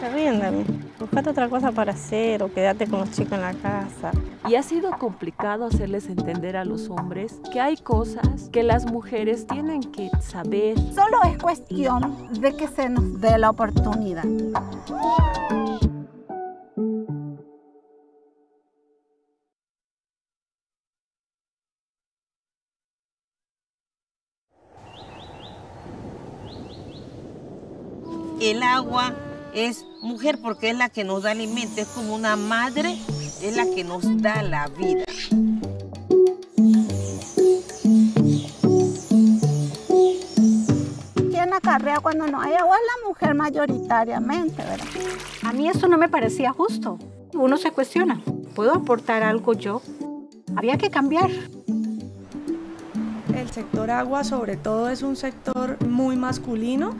se Buscate otra cosa para hacer o quédate con los chicos en la casa. Y ha sido complicado hacerles entender a los hombres que hay cosas que las mujeres tienen que saber. Solo es cuestión de que se nos dé la oportunidad. el agua es mujer porque es la que nos da alimento, es como una madre, es la que nos da la vida. ¿Quién acarrea cuando no hay agua? Es la mujer mayoritariamente, ¿verdad? A mí eso no me parecía justo. Uno se cuestiona, ¿puedo aportar algo yo? Había que cambiar. El sector agua sobre todo es un sector muy masculino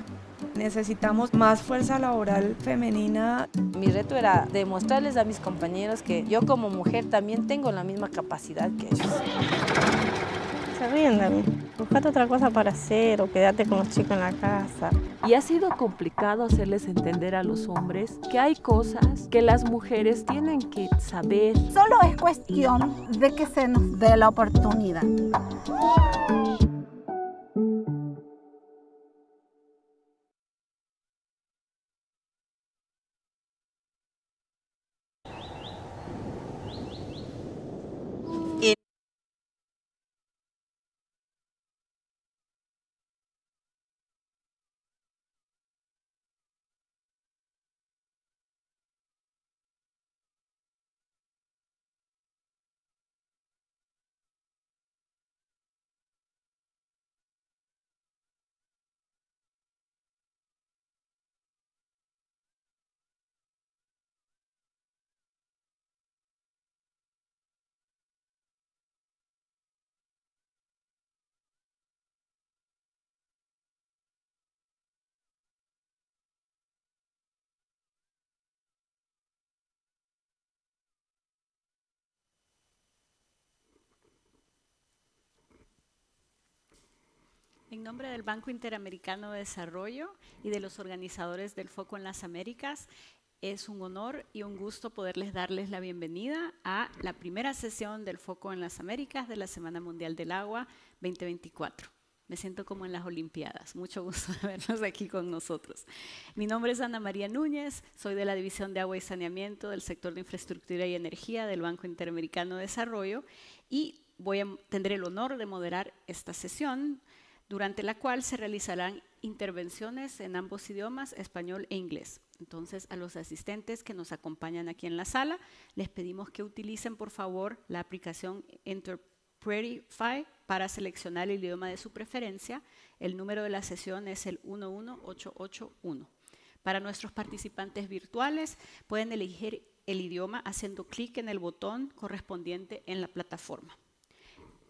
necesitamos más fuerza laboral femenina. Mi reto era demostrarles a mis compañeros que yo como mujer también tengo la misma capacidad que ellos. Se ríen de mí. Buscate otra cosa para hacer o quédate con los chicos en la casa. Y ha sido complicado hacerles entender a los hombres que hay cosas que las mujeres tienen que saber. Solo es cuestión de que se nos dé la oportunidad. En nombre del Banco Interamericano de Desarrollo y de los organizadores del Foco en las Américas, es un honor y un gusto poderles darles la bienvenida a la primera sesión del Foco en las Américas de la Semana Mundial del Agua 2024. Me siento como en las Olimpiadas. Mucho gusto de verlos aquí con nosotros. Mi nombre es Ana María Núñez, soy de la División de Agua y Saneamiento del sector de Infraestructura y Energía del Banco Interamericano de Desarrollo y voy a, tener el honor de moderar esta sesión durante la cual se realizarán intervenciones en ambos idiomas, español e inglés. Entonces, a los asistentes que nos acompañan aquí en la sala, les pedimos que utilicen, por favor, la aplicación Interpretify para seleccionar el idioma de su preferencia. El número de la sesión es el 11881. Para nuestros participantes virtuales, pueden elegir el idioma haciendo clic en el botón correspondiente en la plataforma.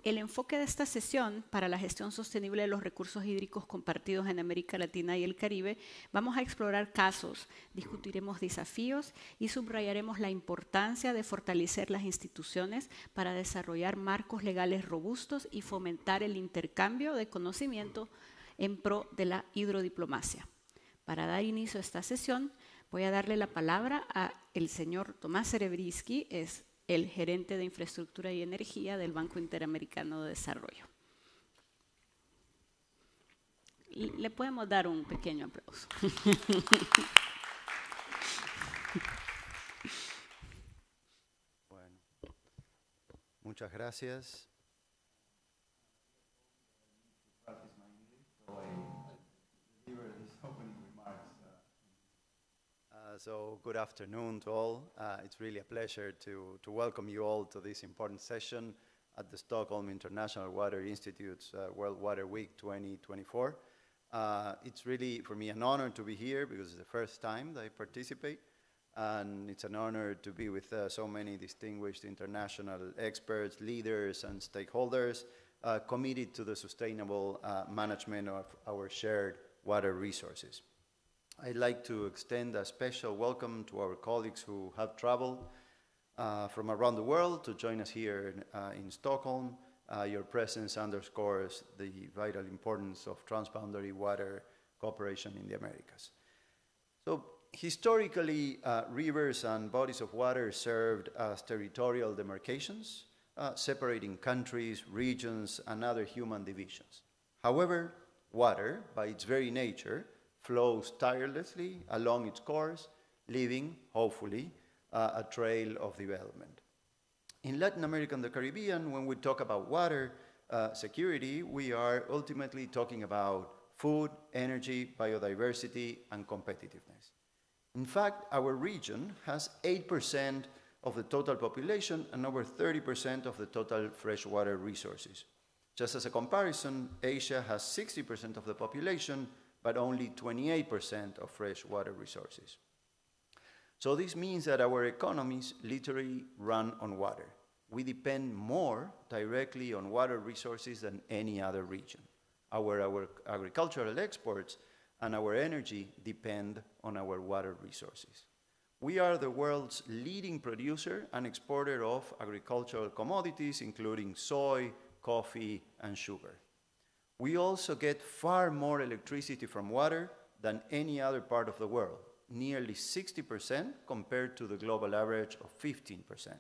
El enfoque de esta sesión para la gestión sostenible de los recursos hídricos compartidos en América Latina y el Caribe, vamos a explorar casos, discutiremos desafíos y subrayaremos la importancia de fortalecer las instituciones para desarrollar marcos legales robustos y fomentar el intercambio de conocimiento en pro de la hidrodiplomacia. Para dar inicio a esta sesión, voy a darle la palabra al señor Tomás Cerebriski, es el gerente de infraestructura y energía del Banco Interamericano de Desarrollo. Le podemos dar un pequeño aplauso. Bueno, muchas gracias. so good afternoon to all. Uh, it's really a pleasure to, to welcome you all to this important session at the Stockholm International Water Institute's uh, World Water Week 2024. Uh, it's really, for me, an honor to be here because it's the first time that I participate and it's an honor to be with uh, so many distinguished international experts, leaders, and stakeholders uh, committed to the sustainable uh, management of our shared water resources. I'd like to extend a special welcome to our colleagues who have traveled uh, from around the world to join us here in, uh, in Stockholm. Uh, your presence underscores the vital importance of transboundary water cooperation in the Americas. So historically, uh, rivers and bodies of water served as territorial demarcations, uh, separating countries, regions, and other human divisions. However, water, by its very nature, flows tirelessly along its course, leaving, hopefully, uh, a trail of development. In Latin America and the Caribbean, when we talk about water uh, security, we are ultimately talking about food, energy, biodiversity, and competitiveness. In fact, our region has 8% of the total population and over 30% of the total freshwater resources. Just as a comparison, Asia has 60% of the population but only 28% of freshwater resources. So this means that our economies literally run on water. We depend more directly on water resources than any other region. Our, our agricultural exports and our energy depend on our water resources. We are the world's leading producer and exporter of agricultural commodities, including soy, coffee, and sugar. We also get far more electricity from water than any other part of the world, nearly 60% compared to the global average of 15%.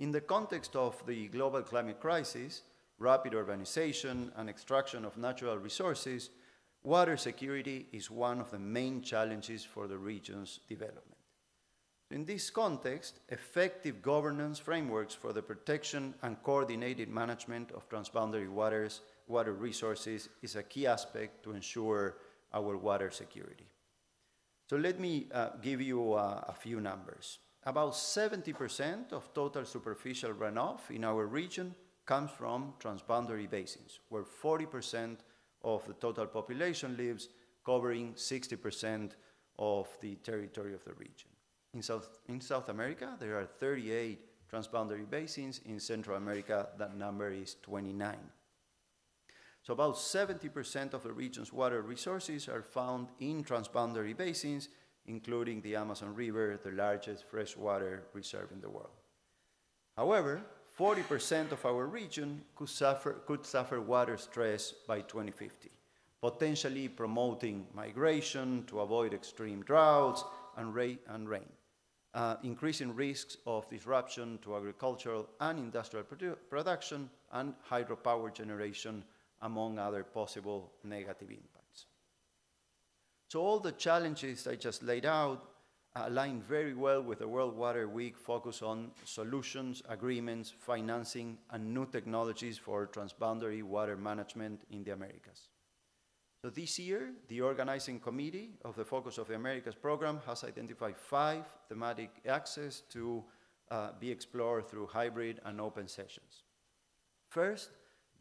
In the context of the global climate crisis, rapid urbanization and extraction of natural resources, water security is one of the main challenges for the region's development. In this context, effective governance frameworks for the protection and coordinated management of transboundary waters water resources is a key aspect to ensure our water security. So let me uh, give you uh, a few numbers. About 70% of total superficial runoff in our region comes from transboundary basins, where 40% of the total population lives, covering 60% of the territory of the region. In South, in South America, there are 38 transboundary basins. In Central America, that number is 29. So about 70% of the region's water resources are found in transboundary basins, including the Amazon River, the largest freshwater reserve in the world. However, 40% of our region could suffer, could suffer water stress by 2050, potentially promoting migration to avoid extreme droughts and, rain, and rain uh, increasing risks of disruption to agricultural and industrial produ production and hydropower generation among other possible negative impacts. So all the challenges I just laid out align very well with the World Water Week focus on solutions, agreements, financing, and new technologies for transboundary water management in the Americas. So this year, the organizing committee of the Focus of the Americas program has identified five thematic axes to uh, be explored through hybrid and open sessions. First,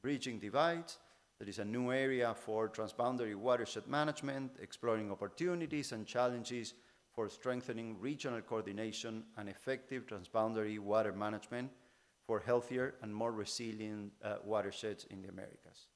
bridging divides, there is a new area for transboundary watershed management, exploring opportunities and challenges for strengthening regional coordination and effective transboundary water management for healthier and more resilient uh, watersheds in the Americas.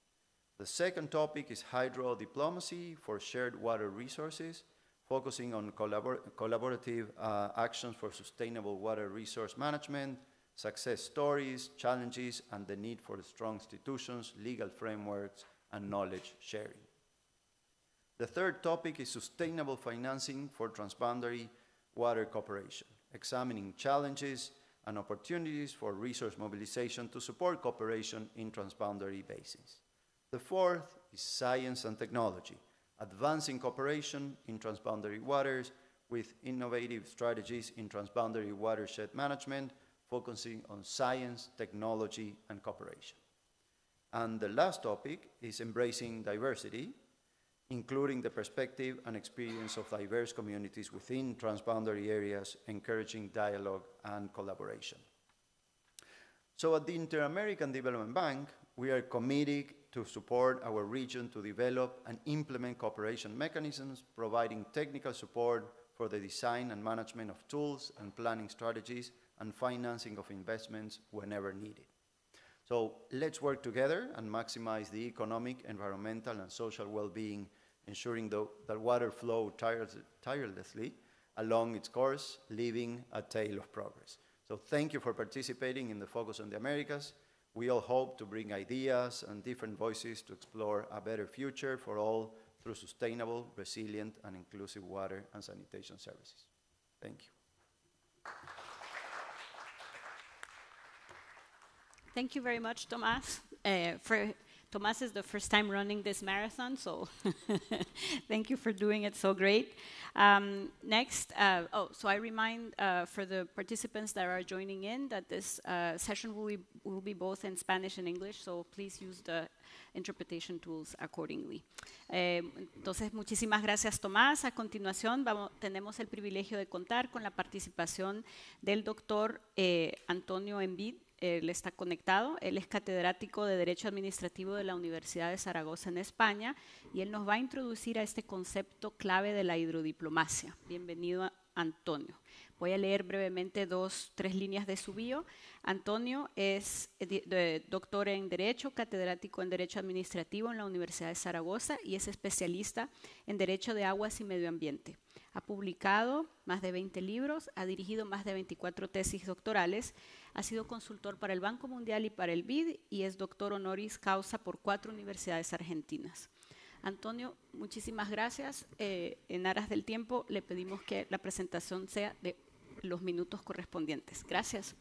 The second topic is hydro diplomacy for shared water resources, focusing on collabor collaborative uh, actions for sustainable water resource management, success stories, challenges, and the need for strong institutions, legal frameworks, and knowledge sharing. The third topic is sustainable financing for transboundary water cooperation, examining challenges and opportunities for resource mobilization to support cooperation in transboundary basins. The fourth is science and technology, advancing cooperation in transboundary waters with innovative strategies in transboundary watershed management focusing on science, technology, and cooperation. And the last topic is embracing diversity, including the perspective and experience of diverse communities within transboundary areas, encouraging dialogue and collaboration. So at the Inter-American Development Bank, we are committed to support our region to develop and implement cooperation mechanisms, providing technical support for the design and management of tools and planning strategies and financing of investments whenever needed. So let's work together and maximize the economic, environmental, and social well-being, ensuring the, that water flow tirelessly along its course, leaving a tale of progress. So thank you for participating in the Focus on the Americas. We all hope to bring ideas and different voices to explore a better future for all through sustainable, resilient, and inclusive water and sanitation services. Thank you. Thank you very much, Tomas. Uh, for Tomas is the first time running this marathon, so thank you for doing it so great. Um, next, uh, oh, so I remind uh, for the participants that are joining in that this uh, session will be, will be both in Spanish and English, so please use the interpretation tools accordingly. Eh, entonces, muchísimas gracias, Tomás. A continuación, vamos, tenemos el privilegio de contar con la participación del doctor eh, Antonio Envid, Él está conectado, él es catedrático de Derecho Administrativo de la Universidad de Zaragoza en España y él nos va a introducir a este concepto clave de la hidrodiplomacia. Bienvenido, Antonio. Voy a leer brevemente dos, tres líneas de su bio. Antonio es eh, doctor en Derecho, catedrático en Derecho Administrativo en la Universidad de Zaragoza y es especialista en Derecho de Aguas y Medio Ambiente. Ha publicado más de 20 libros, ha dirigido más de 24 tesis doctorales, ha sido consultor para el Banco Mundial y para el BID y es doctor honoris causa por cuatro universidades argentinas. Antonio, muchísimas gracias. Eh, en aras del tiempo, le pedimos que la presentación sea de los minutos correspondientes. Gracias.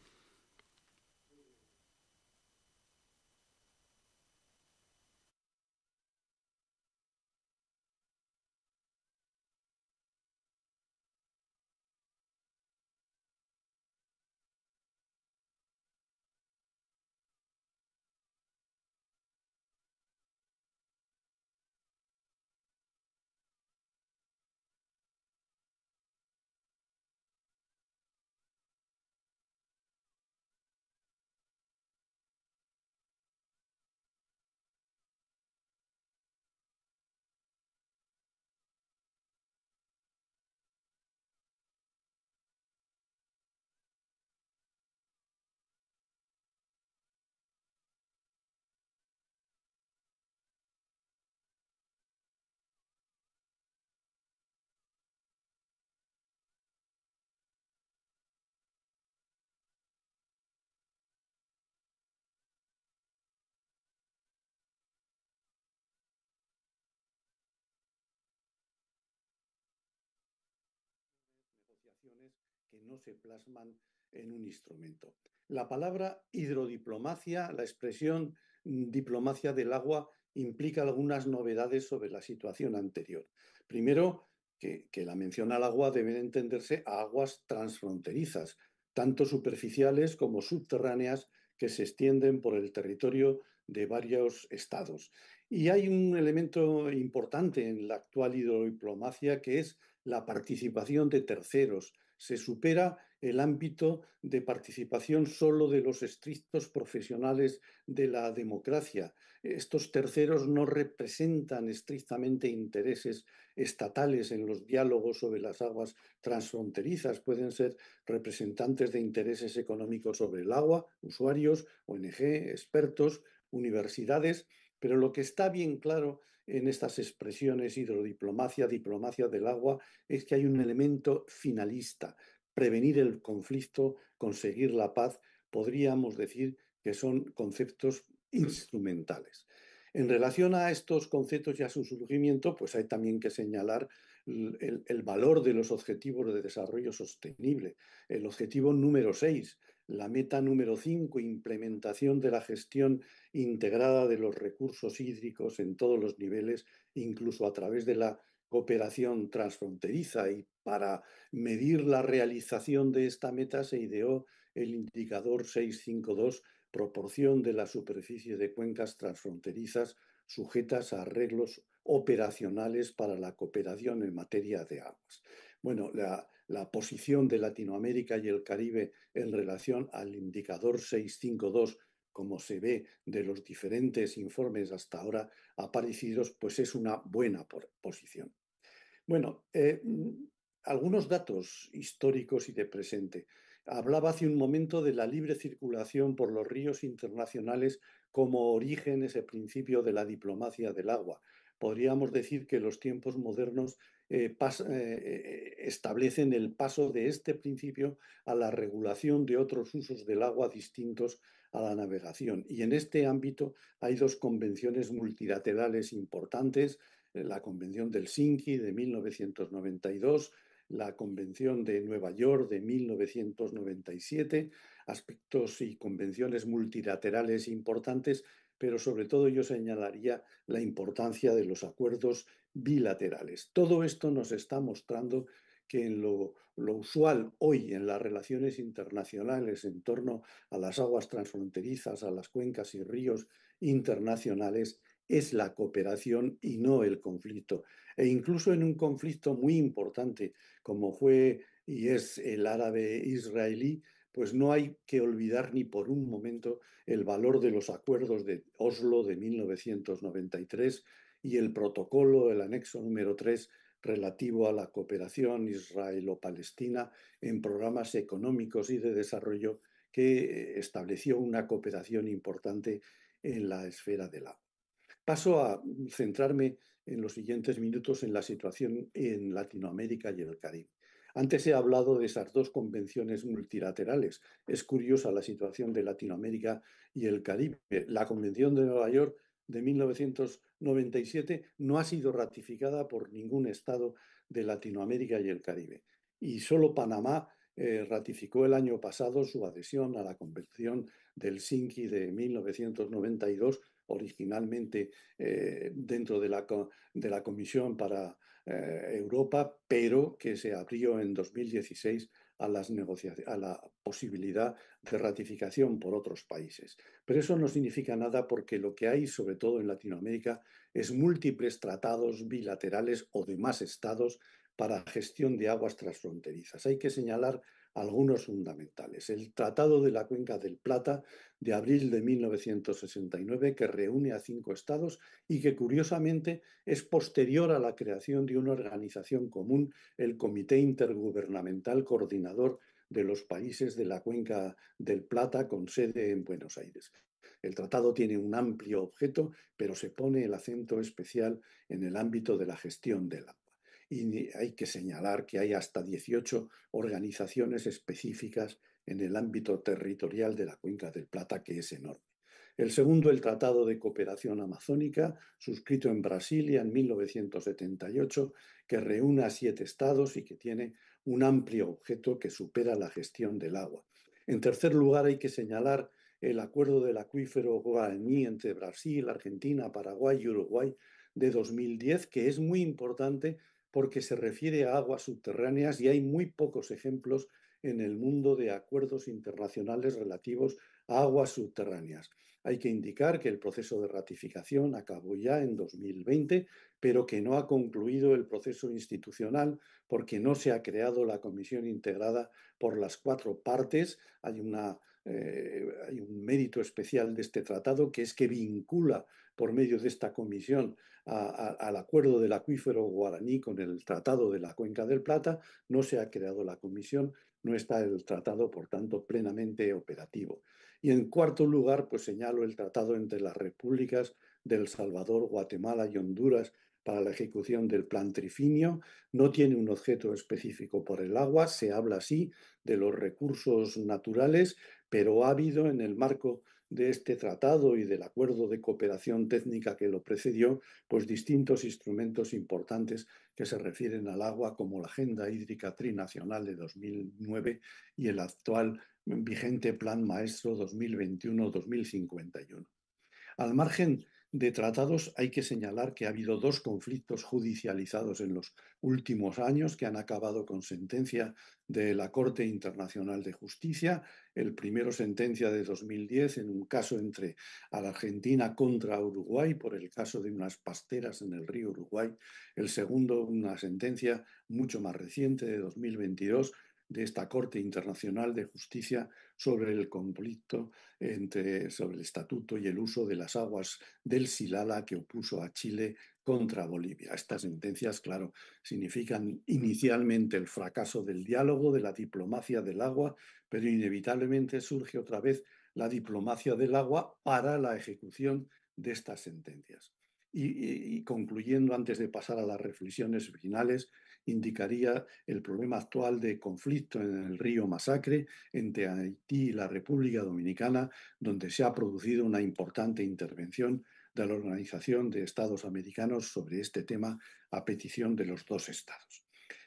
que no se plasman en un instrumento. La palabra hidrodiplomacia, la expresión mm, diplomacia del agua, implica algunas novedades sobre la situación anterior. Primero, que, que la mención al agua debe entenderse a aguas transfronterizas, tanto superficiales como subterráneas, que se extienden por el territorio de varios estados. Y hay un elemento importante en la actual hidrodiplomacia que es la participación de terceros, se supera el ámbito de participación solo de los estrictos profesionales de la democracia. Estos terceros no representan estrictamente intereses estatales en los diálogos sobre las aguas transfronterizas. Pueden ser representantes de intereses económicos sobre el agua, usuarios, ONG, expertos, universidades, pero lo que está bien claro en estas expresiones hidrodiplomacia, diplomacia del agua, es que hay un elemento finalista. Prevenir el conflicto, conseguir la paz, podríamos decir que son conceptos instrumentales. En relación a estos conceptos y a su surgimiento, pues hay también que señalar el, el valor de los objetivos de desarrollo sostenible. El objetivo número 6, la meta número 5, implementación de la gestión integrada de los recursos hídricos en todos los niveles, incluso a través de la cooperación transfronteriza. Y para medir la realización de esta meta se ideó el indicador 652, proporción de la superficie de cuencas transfronterizas sujetas a arreglos operacionales para la cooperación en materia de aguas. Bueno, la, la posición de Latinoamérica y el Caribe en relación al indicador 652, como se ve de los diferentes informes hasta ahora aparecidos, pues es una buena posición. Bueno, eh, mm, algunos datos históricos y de presente. Hablaba hace un momento de la libre circulación por los ríos internacionales como origen, ese principio de la diplomacia del agua podríamos decir que los tiempos modernos eh, eh, eh, establecen el paso de este principio a la regulación de otros usos del agua distintos a la navegación. Y en este ámbito hay dos convenciones multilaterales importantes, la Convención del Helsinki de 1992, la Convención de Nueva York de 1997, aspectos y convenciones multilaterales importantes pero sobre todo yo señalaría la importancia de los acuerdos bilaterales. Todo esto nos está mostrando que en lo, lo, usual hoy en las relaciones internacionales en torno a las aguas transfronterizas, a las cuencas y ríos internacionales, es la cooperación y no el conflicto. E incluso en un conflicto muy importante como fue y es el árabe israelí, pues no hay que olvidar ni por un momento el valor de los acuerdos de Oslo de 1993 y el protocolo, el anexo número 3, relativo a la cooperación israelo-palestina en programas económicos y de desarrollo que eh, estableció una cooperación importante en la esfera de la Paso a centrarme en los siguientes minutos en la situación en Latinoamérica y en el Caribe. Antes he hablado de esas dos convenciones multilaterales. Es curiosa la situación de Latinoamérica y el Caribe. La Convención de Nueva York de 1997 no ha sido ratificada por ningún Estado de Latinoamérica y el Caribe. Y solo Panamá eh, ratificó el año pasado su adhesión a la Convención del Helsinki de 1992, originalmente eh, dentro de la, de la Comisión para eh, Europa, pero que se abrió en 2016 a, a la posibilidad de ratificación por otros países. Pero eso no significa nada porque lo que hay, sobre todo en Latinoamérica, es múltiples tratados bilaterales o demás estados para gestión de aguas transfronterizas. Hay que señalar algunos fundamentales. El Tratado de la Cuenca del Plata de abril de 1969, que reúne a cinco estados y que curiosamente es posterior a la creación de una organización común, el Comité Intergubernamental Coordinador de los Países de la Cuenca del Plata, con sede en Buenos Aires. El tratado tiene un amplio objeto, pero se pone el acento especial en el ámbito de la gestión de la y hay que señalar que hay hasta 18 organizaciones específicas en el ámbito territorial de la Cuenca del Plata, que es enorme. El segundo, el Tratado de Cooperación Amazónica, suscrito en Brasilia en 1978, que reúne a siete estados y que tiene un amplio objeto que supera la gestión del agua. En tercer lugar, hay que señalar el acuerdo del acuífero guaraní entre Brasil, Argentina, Paraguay y Uruguay de 2010, que es muy importante porque se refiere a aguas subterráneas y hay muy pocos ejemplos en el mundo de acuerdos internacionales relativos a aguas subterráneas. Hay que indicar que el proceso de ratificación acabó ya en 2020, pero que no ha concluido el proceso institucional porque no se ha creado la comisión integrada por las cuatro partes. Hay, eh, hay un mérito especial de este tratado que es que vincula por medio de esta comisión al acuerdo del acuífero guaraní con el Tratado de la Cuenca del Plata, no se ha creado la comisión, no está el tratado, por tanto, plenamente operativo. Y en cuarto lugar, pues señalo el tratado entre las repúblicas del Salvador, Guatemala y Honduras para la ejecución del plan trifinio, no tiene un objeto específico por el agua, se habla así de los recursos naturales, pero ha habido en el marco de este tratado y del acuerdo de cooperación técnica que lo precedió, pues distintos instrumentos importantes que se refieren al agua, como la Agenda Hídrica Trinacional de 2009 y el actual vigente Plan Maestro 2021-2051. Al margen de tratados hay que señalar que ha habido dos conflictos judicializados en los últimos años que han acabado con sentencia de la Corte Internacional de Justicia. El primero sentencia de 2010 en un caso entre Argentina contra Uruguay por el caso de unas pasteras en el río Uruguay. El segundo una sentencia mucho más reciente de 2022 de esta Corte Internacional de Justicia sobre el conflicto entre, sobre el estatuto y el uso de las aguas del Silala que opuso a Chile contra Bolivia. Estas sentencias, claro, significan inicialmente el fracaso del diálogo, de la diplomacia del agua, pero inevitablemente surge otra vez la diplomacia del agua para la ejecución de estas sentencias. Y, y concluyendo, antes de pasar a las reflexiones finales, indicaría el problema actual de conflicto en el río Masacre entre Haití y la República Dominicana, donde se ha producido una importante intervención de la Organización de Estados Americanos sobre este tema a petición de los dos estados.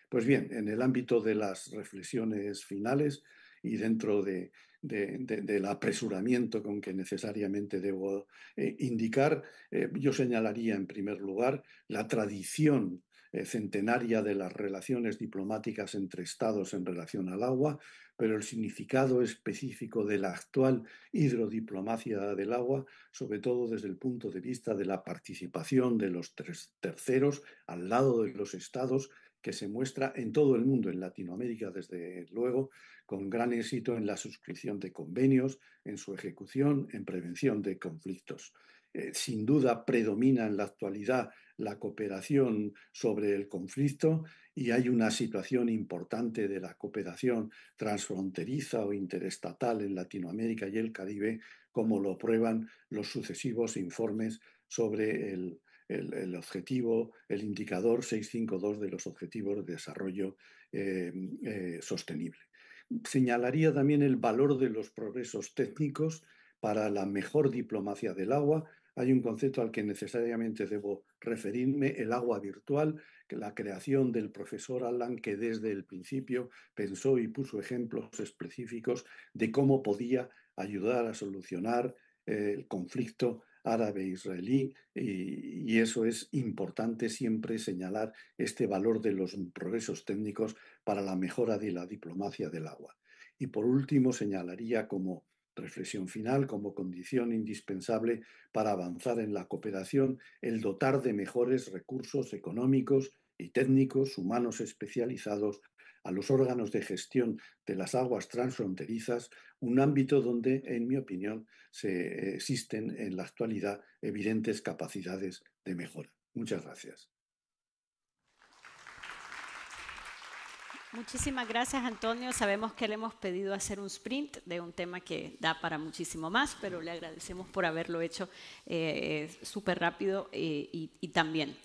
Pues bien, en el ámbito de las reflexiones finales y dentro del apresuramiento con que necesariamente debo eh, indicar, eh, yo señalaría en primer lugar la tradición eh, centenaria de las relaciones diplomáticas entre estados en relación al agua, pero el significado específico de la actual hidrodiplomacia del agua, sobre todo desde el punto de vista de la participación de los terceros al lado de los estados, que se muestra en todo el mundo, en Latinoamérica desde luego, con gran éxito en la suscripción de convenios, en su ejecución, en prevención de conflictos. Eh, sin duda predomina en la actualidad la cooperación sobre el conflicto y hay una situación importante de la cooperación transfronteriza o interestatal en Latinoamérica y el Caribe, como lo prueban los sucesivos informes sobre el, objetivo, el indicador 652 de los Objetivos de Desarrollo eh, eh, Sostenible. Señalaría también el valor de los progresos técnicos para la mejor diplomacia del agua. Hay un concepto al que necesariamente debo referirme el agua virtual, la creación del profesor Alan que desde el principio pensó y puso ejemplos específicos de cómo podía ayudar a solucionar eh, el conflicto árabe-israelí y, eso es importante siempre señalar este valor de los progresos técnicos para la mejora de la diplomacia del agua. Y por último señalaría como Reflexión final como condición indispensable para avanzar en la cooperación, el dotar de mejores recursos económicos y técnicos humanos especializados a los órganos de gestión de las aguas transfronterizas, un ámbito donde, en mi opinión, se existen en la actualidad evidentes capacidades de mejora. Muchas gracias. Muchísimas gracias, Antonio. Sabemos que le hemos pedido hacer un sprint de un tema que da para muchísimo más, pero le agradecemos por haberlo hecho eh, eh, súper rápido eh, y, también.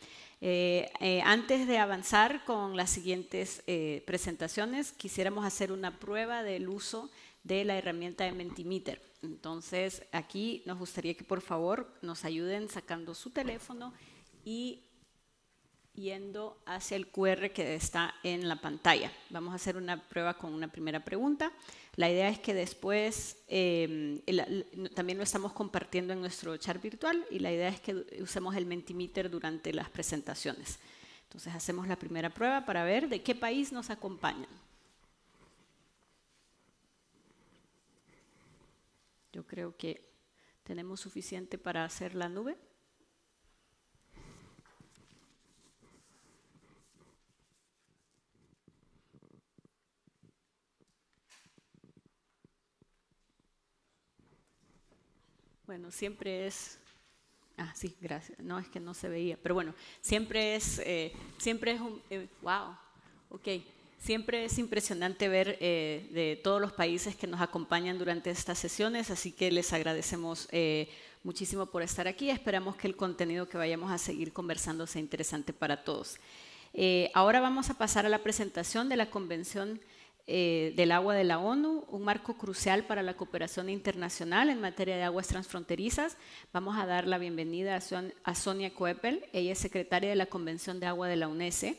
antes de avanzar con las siguientes presentaciones, quisiéramos hacer una prueba del uso de la herramienta de Mentimeter. Entonces, aquí nos gustaría que por favor nos ayuden sacando su teléfono y yendo hacia el QR que está en la pantalla. Vamos a hacer una prueba con una primera pregunta. La idea es que después em, también lo estamos compartiendo en nuestro chat virtual y la idea es que usemos el Mentimeter durante las presentaciones. Entonces hacemos la primera prueba para ver de qué país nos acompañan. Yo creo que tenemos suficiente para hacer la nube. bueno, siempre es... Ah, sí, gracias. No, es que no se veía. Pero bueno, siempre es, eh, siempre es un... Eh, wow, ok. Siempre es impresionante ver eh, de todos los países que nos acompañan durante estas sesiones, así que les agradecemos muchísimo por estar aquí. Esperamos que el contenido que vayamos a seguir conversando sea interesante para todos. ahora vamos a pasar a la presentación de la Convención eh, del agua de la ONU, un marco crucial para la cooperación internacional en materia de aguas transfronterizas. Vamos a dar la bienvenida a, a Sonia Coepel, ella es secretaria de la Convención de Agua de la UNESCO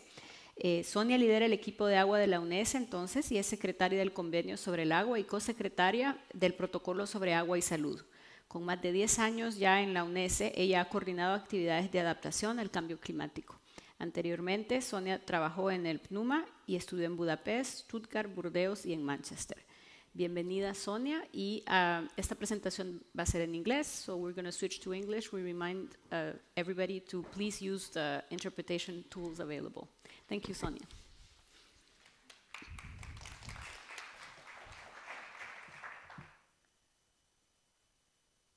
eh, Sonia lidera el equipo de agua de la UNESCO entonces y es secretaria del Convenio sobre el Agua y cosecretaria del Protocolo sobre Agua y Salud. Con más de 10 años ya en la UNESCO ella ha coordinado actividades de adaptación al cambio climático. Anteriormente, Sonia trabajó en el PNUMA y estudió en Budapest, Stuttgart, Burdeos y en Manchester. Bienvenida Sonia y ah, esta presentación va a ser en inglés, so we're going to switch to English. We remind uh, everybody to please use the interpretation tools available. Thank you, Sonia.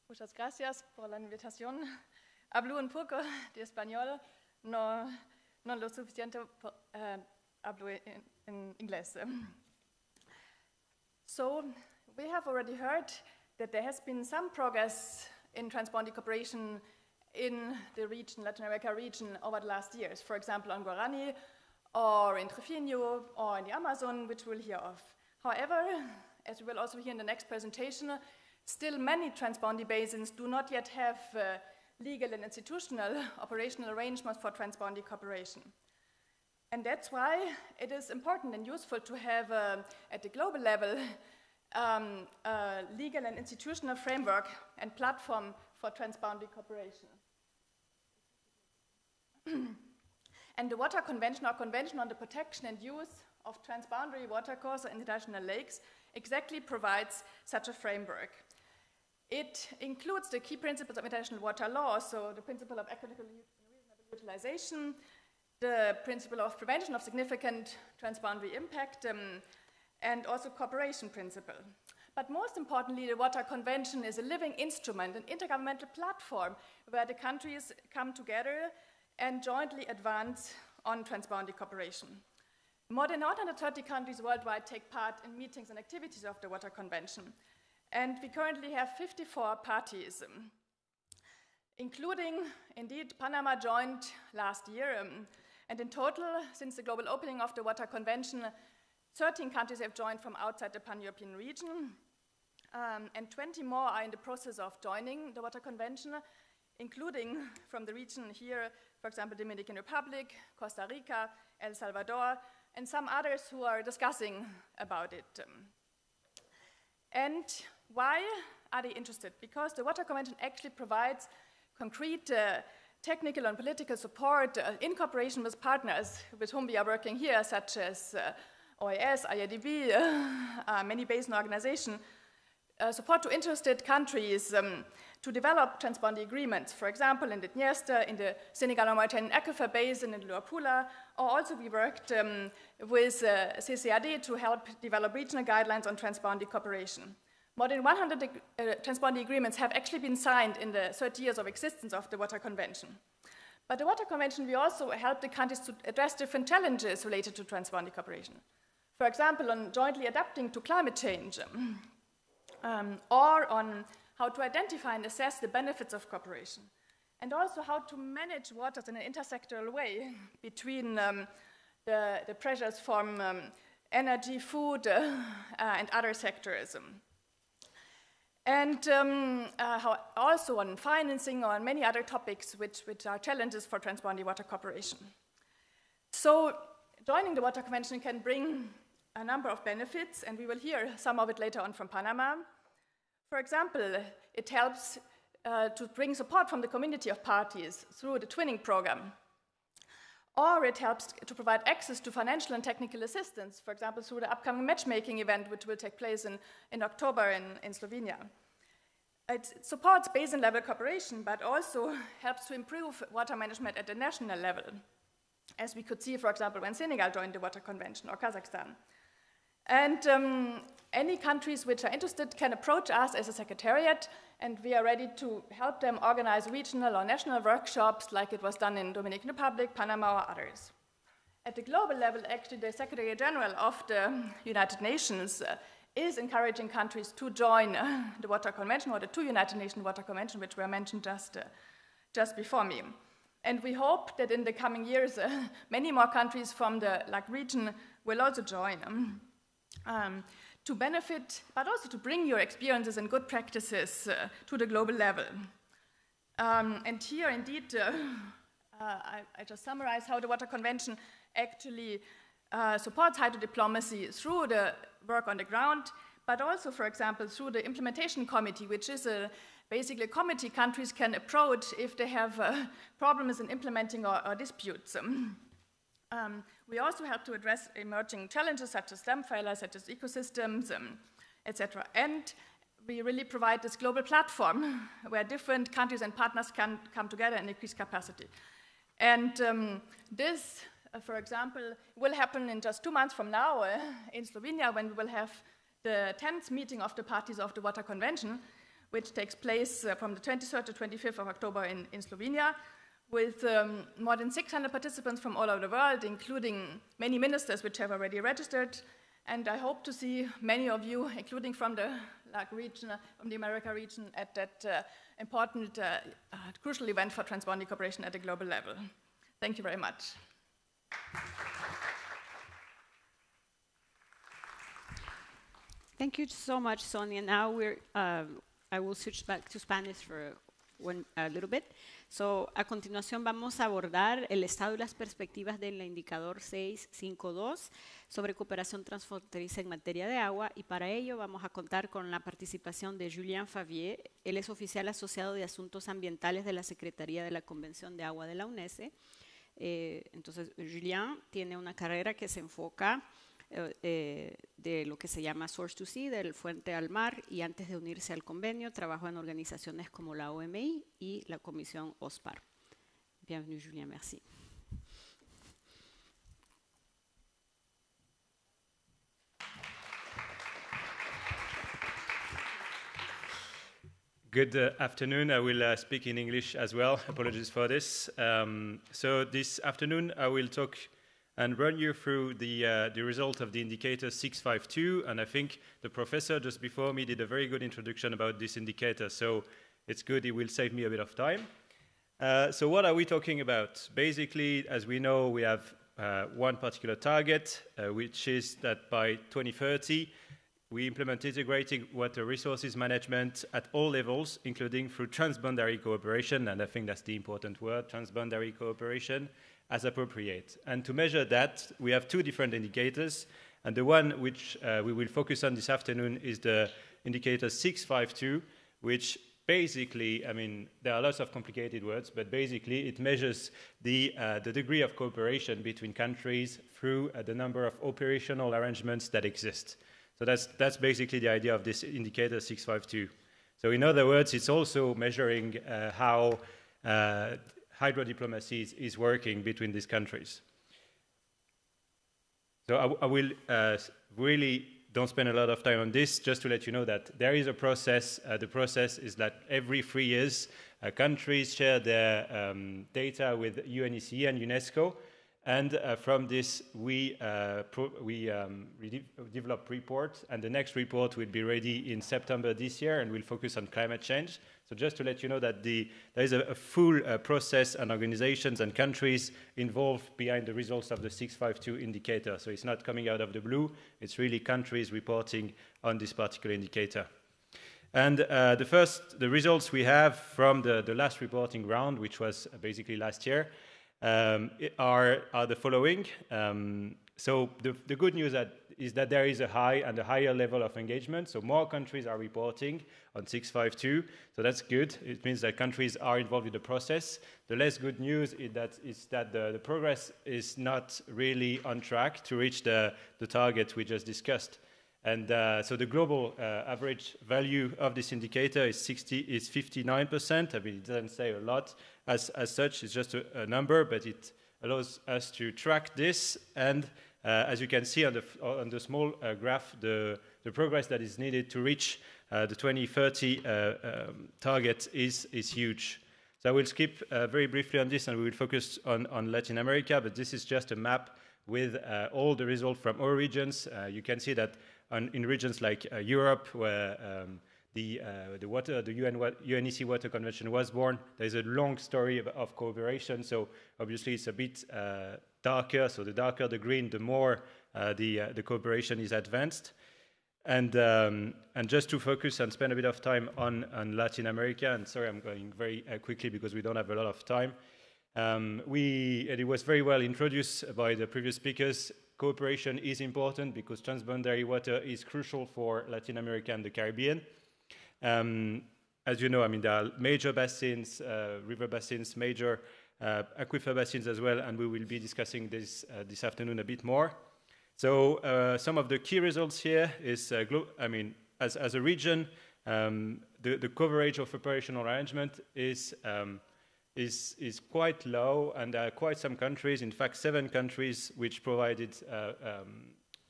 Muchas gracias por la invitación. Hablo un poco de español, no, no lo suficiente por, ah, hablo in, in inglés. so we have already heard that there has been some progress in transboundary cooperation in the region, Latin America region, over the last years. For example, on Guarani, or in Trefino, or in the Amazon, which we'll hear of. However, as we will also hear in the next presentation, still many transboundary basins do not yet have uh, legal and institutional operational arrangements for transboundary cooperation. And that's why it is important and useful to have, uh, at the global level, um, a legal and institutional framework and platform for transboundary cooperation. and the Water Convention, or Convention on the Protection and Use of Transboundary Watercourses and International Lakes, exactly provides such a framework. It includes the key principles of international water law, so the principle of and reasonable utilization, the principle of prevention of significant transboundary impact, um, and also cooperation principle. But most importantly, the Water Convention is a living instrument, an intergovernmental platform where the countries come together and jointly advance on transboundary cooperation. More than 130 countries worldwide take part in meetings and activities of the Water Convention. And we currently have 54 parties, um, including, indeed, Panama joined last year. Um, and in total, since the global opening of the Water Convention, 13 countries have joined from outside the pan-European region, um, and 20 more are in the process of joining the Water Convention, including from the region here, for example, Dominican Republic, Costa Rica, El Salvador, and some others who are discussing about it. Um, and why are they interested? Because the Water Convention actually provides concrete uh, technical and political support uh, in cooperation with partners with whom we are working here, such as uh, OIS, IADB, uh, uh, many basin organizations, uh, support to interested countries um, to develop transboundary agreements, for example, in the Dniester, in the Senegal-Mauritanian Aquifer Basin, in Luapula, or also we worked um, with uh, CCRD to help develop regional guidelines on transboundary cooperation. More than 100 uh, agreements have actually been signed in the 30 years of existence of the Water Convention. But the Water Convention, we also help the countries to address different challenges related to transboundary cooperation. For example, on jointly adapting to climate change, um, um, or on how to identify and assess the benefits of cooperation, and also how to manage waters in an intersectoral way between um, the, the, pressures from um, energy, food, uh, and other sectors. Um, and um, uh, also on financing or on many other topics which, which are challenges for Transboundary Water Cooperation. So joining the Water Convention can bring a number of benefits, and we will hear some of it later on from Panama. For example, it helps uh, to bring support from the community of parties through the twinning program, or it helps to provide access to financial and technical assistance, for example, through the upcoming matchmaking event, which will take place in, in October in, in Slovenia. It supports basin level cooperation, but also helps to improve water management at the national level, as we could see, for example, when Senegal joined the Water Convention or Kazakhstan. And um, any countries which are interested can approach us as a secretariat and we are ready to help them organize regional or national workshops like it was done in Dominican Republic, Panama or others. At the global level, actually, the Secretary General of the United Nations uh, is encouraging countries to join uh, the Water Convention or the two United Nations Water Convention, which were mentioned just, uh, just before me. And we hope that in the coming years, uh, many more countries from the like, region will also join. Um, um to benefit, but also to bring your experiences and good practices uh, to the global level. Um, and here, indeed, uh, uh I, I, just summarize how the Water Convention actually uh, supports hydro diplomacy through the work on the ground, but also, for example, through the implementation committee, which is a basically a committee countries can approach if they have uh, problems in implementing or, or disputes. Um, um, we also help to address emerging challenges such as dam failures, such as ecosystems, um, etc. And we really provide this global platform where different countries and partners can come together and increase capacity. And um, this, uh, for example, will happen in just two months from now uh, in Slovenia when we will have the 10th meeting of the parties of the Water Convention, which takes place uh, from the 23rd to 25th of October in, in Slovenia with um, more than 600 participants from all over the world, including many ministers which have already registered. And I hope to see many of you, including from the LAC region, from the America region, at that uh, important, uh, uh, crucial event for transboundary cooperation at a global level. Thank you very much. Thank you so much, Sonia. Now we're, uh, I will switch back to Spanish for a little bit. a continuación vamos a abordar el estado y las perspectivas del indicador 652 sobre cooperación transfronteriza en materia de agua y para ello vamos a contar con la participación de Julien Favier, él es oficial asociado de Asuntos Ambientales de la Secretaría de la Convención de Agua de la UNESCO. Eh, entonces, Julien tiene una carrera que se enfoca eh, eh, de lo que se llama Source to Sea, del Fuente al Mar, y antes de unirse al convenio trabajó en organizaciones como la OMI y la Comisión OSPAR. Bienvenido, Julien, merci. Good uh, afternoon. I will uh, speak in English as well. Apologies for this. Um, so this afternoon I will talk and run you through the, uh, the result of the indicator 652. And I think the professor just before me did a very good introduction about this indicator. So it's good, it will save me a bit of time. Uh, so what are we talking about? Basically, as we know, we have uh, one particular target, uh, which is that by 2030, we implement integrating water resources management at all levels, including through transboundary cooperation, and I think that's the important word, transboundary cooperation, as appropriate. And to measure that, we have two different indicators. And the one which uh, we will focus on this afternoon is the indicator 652, which basically, I mean, there are lots of complicated words, but basically it measures the, uh, the degree of cooperation between countries through uh, the number of operational arrangements that exist. So that's, that's basically the idea of this indicator 652. So in other words, it's also measuring uh, how uh, hydro diplomacy is, is working between these countries. So I, I will uh, really don't spend a lot of time on this, just to let you know that there is a process. Uh, the process is that every three years, uh, countries share their um, data with UNECE and UNESCO, and uh, from this, we, uh, we um, re develop reports, and the next report will be ready in September this year, and will focus on climate change. So just to let you know that the, there is a, a full uh, process and organizations and countries involved behind the results of the 652 indicator. So it's not coming out of the blue, it's really countries reporting on this particular indicator. And uh, the first, the results we have from the, the last reporting round, which was basically last year, um, are, are the following. Um, so the, the good news that is that there is a high and a higher level of engagement. So more countries are reporting on 652. So that's good. It means that countries are involved in the process. The less good news is that, is that the, the progress is not really on track to reach the, the target we just discussed. And uh, so the global uh, average value of this indicator is 60 is 59%. I mean, it doesn't say a lot as, as such. It's just a, a number, but it allows us to track this. And uh, as you can see on the, on the small uh, graph, the, the progress that is needed to reach uh, the 2030 uh, um, target is, is huge. So I will skip very briefly on this, and we will focus on, on Latin America, but this is just a map with all the results from all regions. you can see that on, in regions like uh, Europe, where um, the, uh, the, water, the UN, UNEC Water Convention was born, there's a long story of, of cooperation. So obviously, it's a bit uh, darker. So the darker the green, the more the, the cooperation is advanced. And, um, and just to focus and spend a bit of time on, on Latin America, and sorry, I'm going very uh, quickly because we don't have a lot of time. Um, we, it was very well introduced by the previous speakers. Cooperation is important because transboundary water is crucial for Latin America and the Caribbean. Um, as you know, I mean, there are major basins, uh, river basins, major uh, aquifer basins as well, and we will be discussing this uh, this afternoon a bit more. So uh, some of the key results here is, uh, I mean, as, as a region, um, the, the coverage of operational arrangement is um, is, is quite low, and there are quite some countries, in fact, seven countries, which provided uh, um,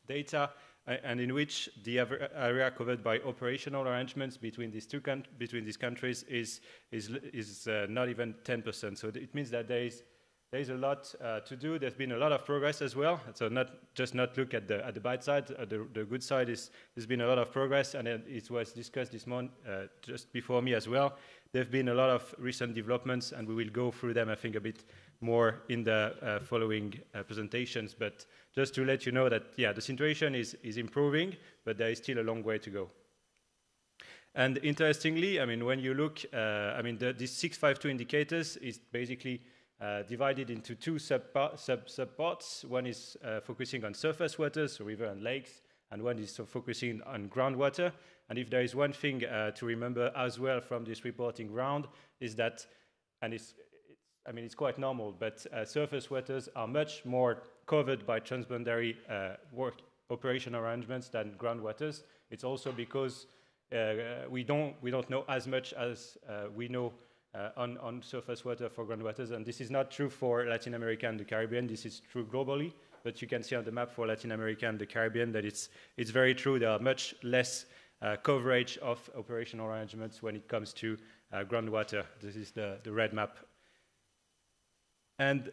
data and in which the area covered by operational arrangements between these two between these countries is is is uh, not even 10%. So it means that there is there is a lot uh, to do. There's been a lot of progress as well. So not just not look at the at the bad side. Uh, the, the good side is there's been a lot of progress, and it was discussed this morning uh, just before me as well there have been a lot of recent developments, and we will go through them, I think, a bit more in the uh, following uh, presentations. But just to let you know that, yeah, the situation is, is improving, but there is still a long way to go. And interestingly, I mean, when you look, uh, I mean, the, the 652 indicators is basically uh, divided into two subparts. Sub, sub one is uh, focusing on surface waters, so river and lakes, and one is focusing on groundwater. And if there is one thing uh, to remember as well from this reporting round is that, and it's, it's I mean, it's quite normal, but uh, surface waters are much more covered by transboundary uh, work operation arrangements than groundwaters. It's also because uh, we, don't, we don't know as much as uh, we know uh, on, on surface water for groundwaters. And this is not true for Latin America and the Caribbean. This is true globally but you can see on the map for Latin America and the Caribbean that it's, it's very true. There are much less uh, coverage of operational arrangements when it comes to uh, groundwater. This is the, the red map. And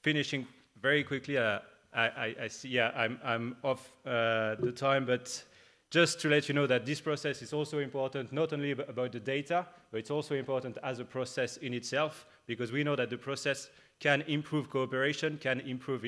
finishing very quickly, uh, I, I, I, see, yeah, I'm, I'm off uh, the time, but just to let you know that this process is also important, not only about the data, but it's also important as a process in itself, because we know that the process can improve cooperation, can improve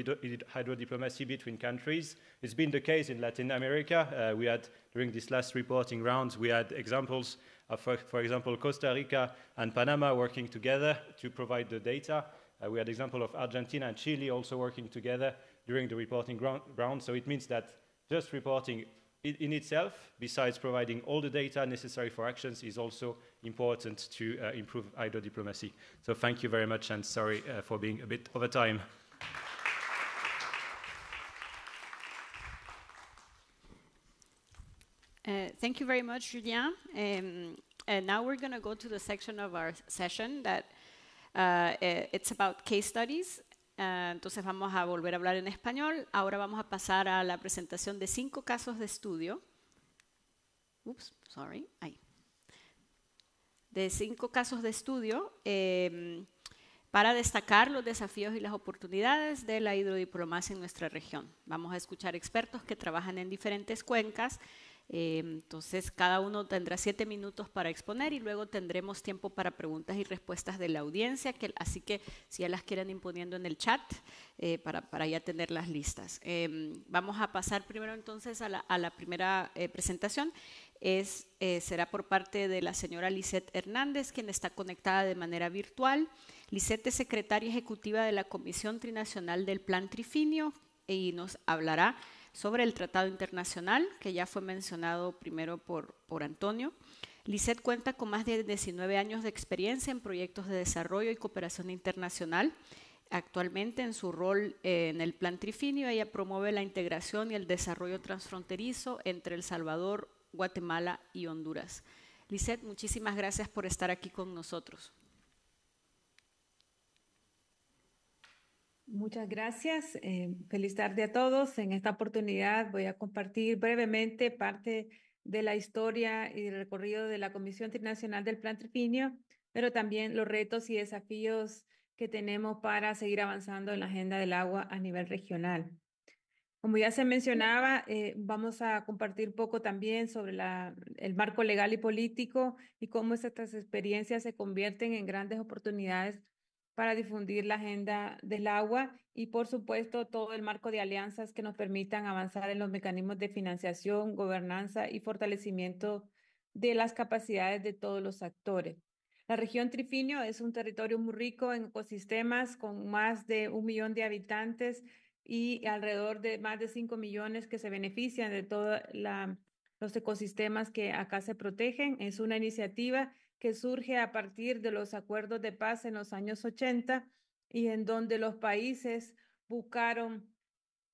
hydro diplomacy between countries. It's been the case in Latin America. Uh, we had, during this last reporting round, we had examples of, for, for example, Costa Rica and Panama working together to provide the data. Uh, we had example of Argentina and Chile also working together during the reporting round. So it means that just reporting it in itself, besides providing all the data necessary for actions, is also important to uh, improve IDO diplomacy. So thank you very much, and sorry uh, for being a bit over time. Uh, thank you very much, Julien. Um, and uh, now we're going to go to the section of our session that uh, uh it's about case studies Ah, entonces vamos a volver a hablar en español. Ahora vamos a pasar a la presentación de cinco casos de estudio. sorry, ahí. De cinco casos de estudio em, para destacar los desafíos y las oportunidades de la hidrodiplomacia en nuestra región. Vamos a escuchar expertos que trabajan en diferentes cuencas eh, entonces, cada uno tendrá siete minutos para exponer y luego tendremos tiempo para preguntas y respuestas de la audiencia, que, así que si ya las quieren imponiendo en el chat eh, para, ya tener las listas. Em, vamos a pasar primero entonces a la, primera eh, presentación. Es, será por parte de la señora Lisette Hernández, quien está conectada de manera virtual. Lisette es secretaria ejecutiva de la Comisión Trinacional del Plan Trifinio y nos hablará sobre el Tratado Internacional, que ya fue mencionado primero por, por Antonio. Lisset cuenta con más de 19 años de experiencia en proyectos de desarrollo y cooperación internacional. Actualmente, en su rol eh, en el Plan Trifinio, ella promueve la integración y el desarrollo transfronterizo entre El Salvador, Guatemala y Honduras. Lisset, muchísimas gracias por estar aquí con nosotros. Muchas gracias. Eh, feliz tarde a todos. En esta oportunidad voy a compartir brevemente parte de la historia y el recorrido de la Comisión Internacional del Plan Trifinio, pero también los retos y desafíos que tenemos para seguir avanzando en la agenda del agua a nivel regional. Como ya se mencionaba, eh, vamos a compartir poco también sobre el marco legal y político y cómo estas experiencias se convierten en grandes oportunidades para difundir la agenda del agua y, por supuesto, todo el marco de alianzas que nos permitan avanzar en los mecanismos de financiación, gobernanza y fortalecimiento de las capacidades de todos los actores. La región Trifinio es un territorio muy rico en ecosistemas con más de un millón de habitantes y alrededor de más de cinco millones que se benefician de todos los ecosistemas que acá se protegen. Es una iniciativa que surge a partir de los acuerdos de paz en los años 80 y en donde los países buscaron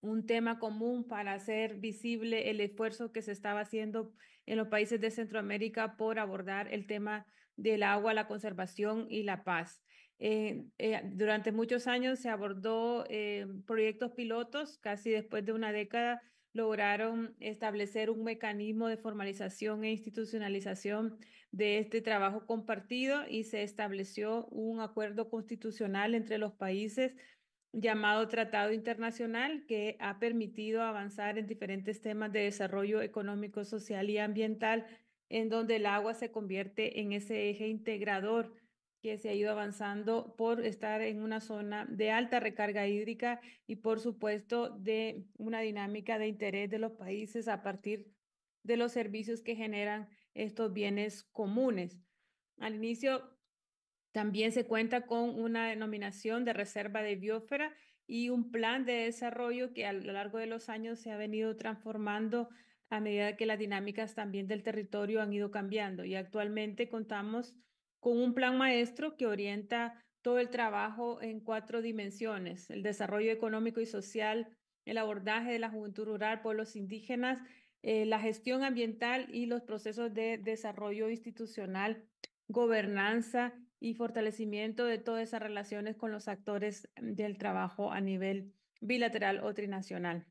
un tema común para hacer visible el esfuerzo que se estaba haciendo en los países de Centroamérica por abordar el tema del agua, la conservación y la paz. Eh, eh, durante muchos años se abordó eh, proyectos pilotos, casi después de una década, lograron establecer un mecanismo de formalización e institucionalización de este trabajo compartido y se estableció un acuerdo constitucional entre los países llamado Tratado Internacional que ha permitido avanzar en diferentes temas de desarrollo económico, social y ambiental, en donde el agua se convierte en ese eje integrador que se ha ido avanzando por estar en una zona de alta recarga hídrica y, por supuesto, de una dinámica de interés de los países a partir de los servicios que generan estos bienes comunes. Al inicio, también se cuenta con una denominación de reserva de biósfera y un plan de desarrollo que a lo largo de los años se ha venido transformando a medida que las dinámicas también del territorio han ido cambiando y actualmente contamos con un plan maestro que orienta todo el trabajo en cuatro dimensiones, el desarrollo económico y social, el abordaje de la juventud rural, pueblos indígenas, eh, la gestión ambiental y los procesos de desarrollo institucional, gobernanza y fortalecimiento de todas esas relaciones con los actores del trabajo a nivel bilateral o trinacional.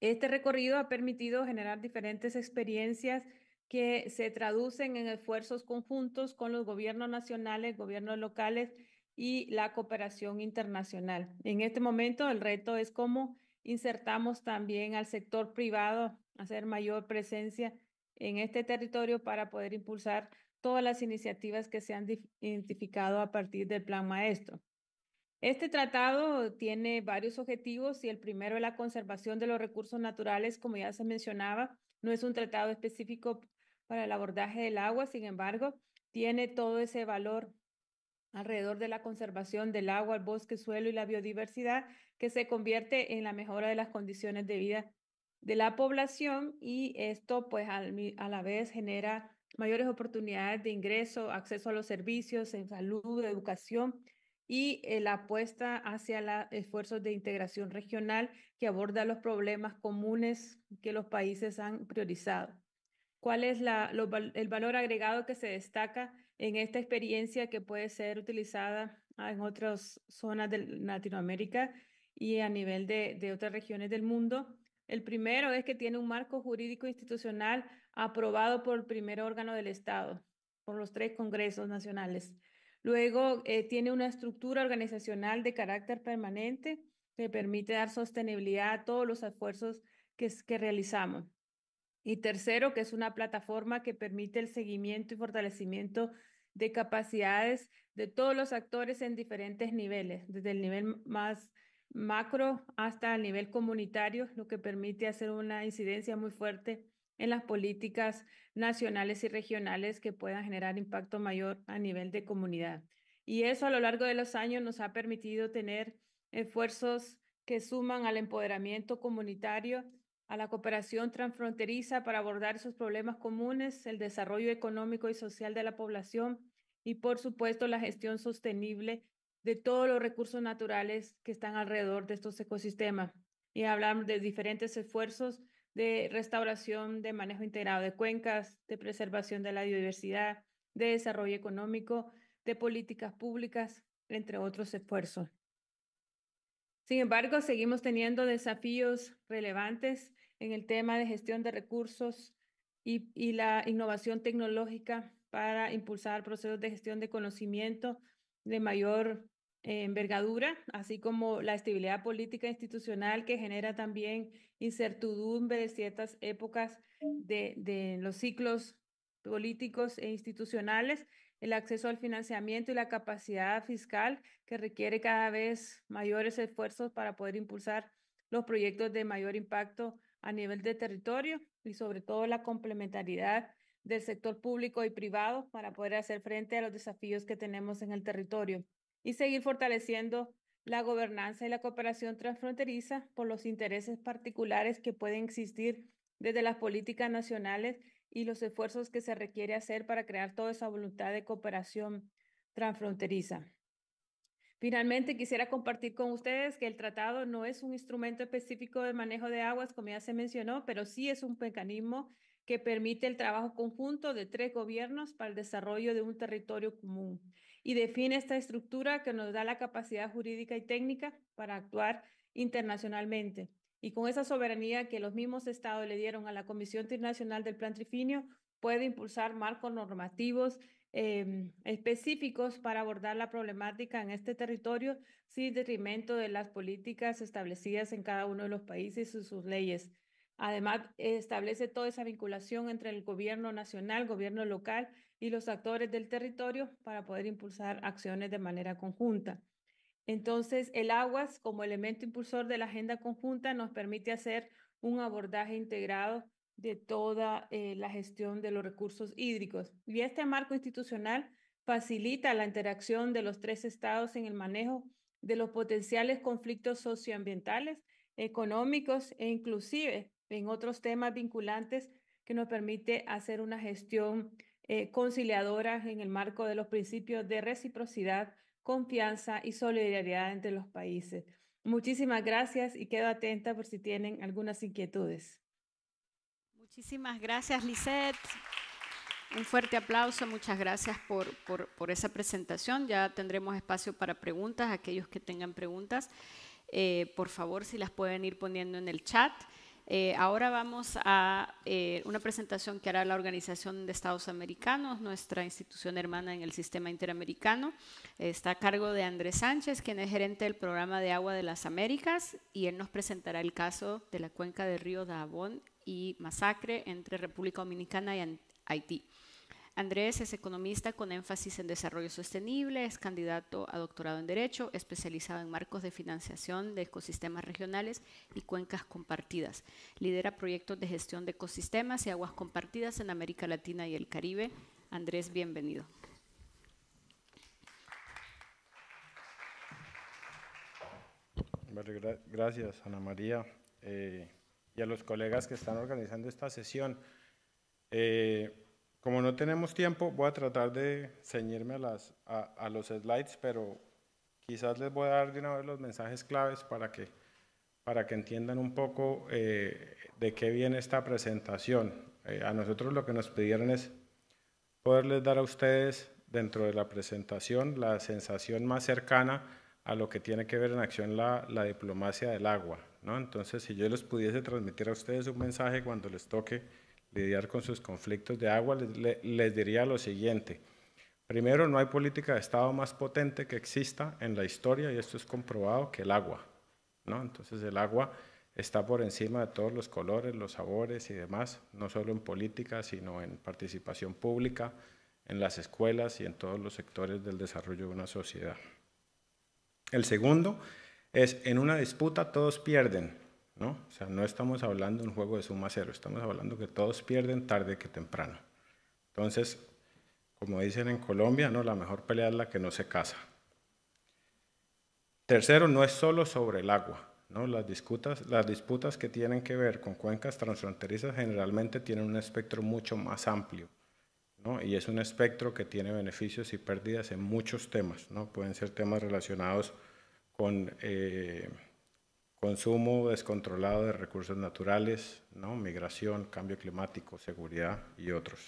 Este recorrido ha permitido generar diferentes experiencias que se traducen en esfuerzos conjuntos con los gobiernos nacionales, gobiernos locales y la cooperación internacional. En este momento el reto es cómo insertamos también al sector privado, hacer mayor presencia en este territorio para poder impulsar todas las iniciativas que se han identificado a partir del plan maestro. Este tratado tiene varios objetivos y el primero es la conservación de los recursos naturales, como ya se mencionaba. No es un tratado específico para el abordaje del agua, sin embargo, tiene todo ese valor alrededor de la conservación del agua, el bosque, suelo y la biodiversidad, que se convierte en la mejora de las condiciones de vida de la población y esto pues a la vez genera mayores oportunidades de ingreso, acceso a los servicios en salud, educación y eh, la apuesta hacia los esfuerzos de integración regional que aborda los problemas comunes que los países han priorizado cuál es el valor agregado que se destaca en esta experiencia que puede ser utilizada ah, en otras zonas de Latinoamérica y a nivel de, otras regiones del mundo. El primero es que tiene un marco jurídico institucional aprobado por el primer órgano del Estado, por los tres congresos nacionales. Luego, eh, tiene una estructura organizacional de carácter permanente que permite dar sostenibilidad a todos los esfuerzos que realizamos. Y tercero, que es una plataforma que permite el seguimiento y fortalecimiento de capacidades de todos los actores en diferentes niveles, desde el nivel más macro hasta el nivel comunitario, lo que permite hacer una incidencia muy fuerte en las políticas nacionales y regionales que puedan generar impacto mayor a nivel de comunidad. Y eso a lo largo de los años nos ha permitido tener esfuerzos que suman al empoderamiento comunitario a la cooperación transfronteriza para abordar sus problemas comunes, el desarrollo económico y social de la población y, por supuesto, la gestión sostenible de todos los recursos naturales que están alrededor de estos ecosistemas. Y hablamos de diferentes esfuerzos de restauración, de manejo integrado de cuencas, de preservación de la biodiversidad, de desarrollo económico, de políticas públicas, entre otros esfuerzos. Sin embargo, seguimos teniendo desafíos relevantes en el tema de gestión de recursos y, la innovación tecnológica para impulsar procesos de gestión de conocimiento de mayor eh, envergadura, así como la estabilidad política institucional que genera también incertidumbre de ciertas épocas de los ciclos políticos e institucionales, el acceso al financiamiento y la capacidad fiscal que requiere cada vez mayores esfuerzos para poder impulsar los proyectos de mayor impacto a nivel de territorio y sobre todo la complementariedad del sector público y privado para poder hacer frente a los desafíos que tenemos en el territorio y seguir fortaleciendo la gobernanza y la cooperación transfronteriza por los intereses particulares que pueden existir desde las políticas nacionales y los esfuerzos que se requiere hacer para crear toda esa voluntad de cooperación transfronteriza. Finalmente, quisiera compartir con ustedes que el tratado no es un instrumento específico de manejo de aguas, como ya se mencionó, pero sí es un mecanismo que permite el trabajo conjunto de tres gobiernos para el desarrollo de un territorio común y define esta estructura que nos da la capacidad jurídica y técnica para actuar internacionalmente. Y con esa soberanía que los mismos estados le dieron a la Comisión Internacional del Plan Trifinio, puede impulsar marcos normativos Em, específicos para abordar la problemática en este territorio sin detrimento de las políticas establecidas en cada uno de los países y sus leyes. Además, establece toda esa vinculación entre el gobierno nacional, gobierno local y los actores del territorio para poder impulsar acciones de manera conjunta. Entonces, el AGUAS como elemento impulsor de la agenda conjunta nos permite hacer un abordaje integrado de toda eh, la gestión de los recursos hídricos. Y este marco institucional facilita la interacción de los tres estados en el manejo de los potenciales conflictos socioambientales, económicos e inclusive en otros temas vinculantes que nos permite hacer una gestión eh, conciliadora en el marco de los principios de reciprocidad, confianza y solidaridad entre los países. Muchísimas gracias y quedo atenta por si tienen algunas inquietudes. Muchísimas gracias, Lisette. Un fuerte aplauso, muchas gracias por, por, esa presentación. Ya tendremos espacio para preguntas, aquellos que tengan preguntas, eh, por favor, si las pueden ir poniendo en el chat. Eh, ahora vamos a eh, una presentación que hará la Organización de Estados Americanos, nuestra institución hermana en el sistema interamericano. está a cargo de Andrés Sánchez, quien es gerente del programa de agua de las Américas, y él nos presentará el caso de la cuenca del río Dabón, y masacre entre República Dominicana y Haití. Andrés es economista con énfasis en desarrollo sostenible, es candidato a doctorado en Derecho, especializado en marcos de financiación de ecosistemas regionales y cuencas compartidas. Lidera proyectos de gestión de ecosistemas y aguas compartidas en América Latina y el Caribe. Andrés, bienvenido. Gracias, Ana María. Eh, y a los colegas que están organizando esta sesión. Eh, como no tenemos tiempo, voy a tratar de ceñirme a, las, a, los slides, pero quizás les voy a dar de una vez los mensajes claves para que, para que entiendan un poco eh, de qué viene esta presentación. Eh, a nosotros lo que nos pidieron es poderles dar a ustedes dentro de la presentación la sensación más cercana a lo que tiene que ver en acción la diplomacia del agua, entonces, si yo les pudiese transmitir a ustedes un mensaje cuando les toque lidiar con sus conflictos de agua, les, diría lo siguiente. Primero, no hay política de Estado más potente que exista en la historia, y esto es comprobado, que el agua. ¿no? Entonces, el agua está por encima de todos los colores, los sabores y demás, no solo en política, sino en participación pública, en las escuelas y en todos los sectores del desarrollo de una sociedad. El segundo es en una disputa todos pierden, ¿no? O sea, no estamos hablando de un juego de suma cero, estamos hablando que todos pierden tarde que temprano. Entonces, como dicen en Colombia, ¿no? la mejor pelea es la que no se casa. Tercero, no es solo sobre el agua. ¿no? Las, disputas, las disputas que tienen que ver con cuencas transfronterizas generalmente tienen un espectro mucho más amplio. ¿no? Y es un espectro que tiene beneficios y pérdidas en muchos temas. ¿no? Pueden ser temas relacionados con eh, consumo descontrolado de recursos naturales, ¿no? migración, cambio climático, seguridad y otros.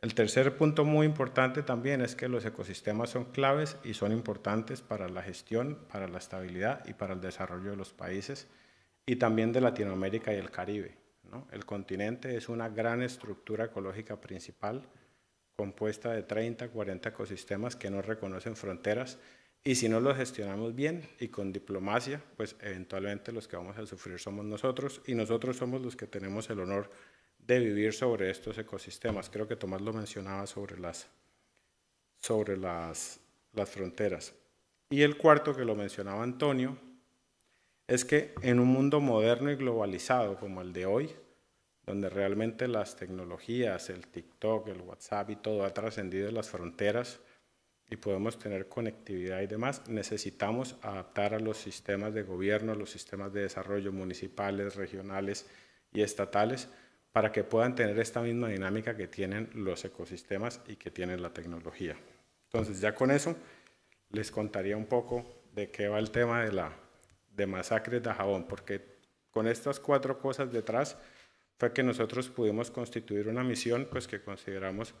El tercer punto muy importante también es que los ecosistemas son claves y son importantes para la gestión, para la estabilidad y para el desarrollo de los países y también de Latinoamérica y el Caribe. El continente es una gran estructura ecológica principal compuesta de 30, 40 ecosistemas que no reconocen fronteras y si no lo gestionamos bien y con diplomacia, pues eventualmente los que vamos a sufrir somos nosotros y nosotros somos los que tenemos el honor de vivir sobre estos ecosistemas. Creo que Tomás lo mencionaba sobre las, sobre las, fronteras. Y el cuarto que lo mencionaba Antonio es que en un mundo moderno y globalizado como el de hoy, donde realmente las tecnologías, el TikTok, el WhatsApp y todo ha trascendido las fronteras, y podemos tener conectividad y demás, necesitamos adaptar a los sistemas de gobierno, los sistemas de desarrollo municipales, regionales y estatales para que puedan tener esta misma dinámica que tienen los ecosistemas y que tiene la tecnología. Entonces ya con eso les contaría un poco de qué va el tema de la de masacres de jabón, porque con estas cuatro cosas detrás fue que nosotros pudimos constituir una misión pues que consideramos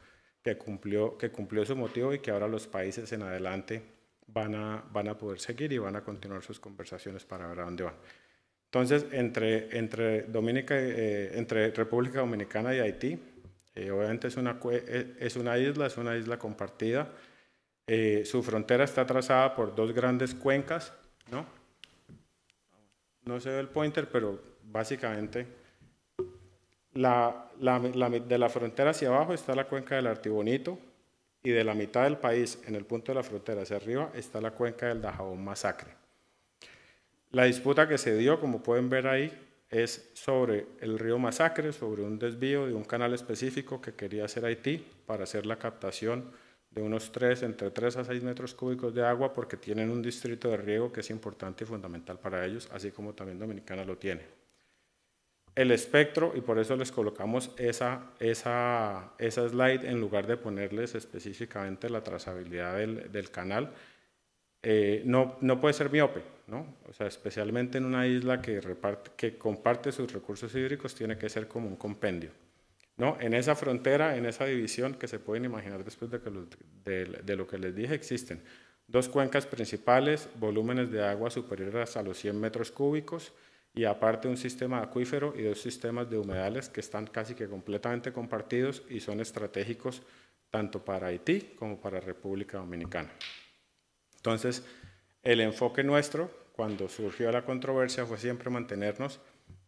que cumplió, que cumplió su motivo y que ahora los países en adelante van a, van a poder seguir y van a continuar sus conversaciones para ver a dónde van. Entonces, entre, entre, eh, entre República Dominicana y Haití, eh, obviamente es una, eh, es una isla, es una isla compartida. su frontera está trazada por dos grandes cuencas, ¿no? No se ve el pointer, pero básicamente de la frontera hacia abajo está la cuenca del Artibonito y de la mitad del país, en el punto de la frontera hacia arriba, está la cuenca del Dajabón Masacre. La disputa que se dio, como pueden ver ahí, es sobre el río Masacre, sobre un desvío de un canal específico que quería hacer Haití para hacer la captación de unos 3, entre 3 a 6 metros cúbicos de agua, porque tienen un distrito de riego que es importante y fundamental para ellos, así como también Dominicana lo tiene el espectro y por eso les colocamos esa, slide en lugar de ponerles específicamente la trazabilidad del, canal. Eh, no, puede ser miope, O sea, especialmente en una isla que, que comparte sus recursos hídricos tiene que ser como un compendio. ¿no? En esa frontera, en esa división que se pueden imaginar después de, de lo que les dije, existen dos cuencas principales, volúmenes de agua superiores a los 100 metros cúbicos, y aparte un sistema acuífero y dos sistemas de humedales que están casi que completamente compartidos y son estratégicos tanto para Haití como para República Dominicana. Entonces, el enfoque nuestro, cuando surgió la controversia, fue siempre mantenernos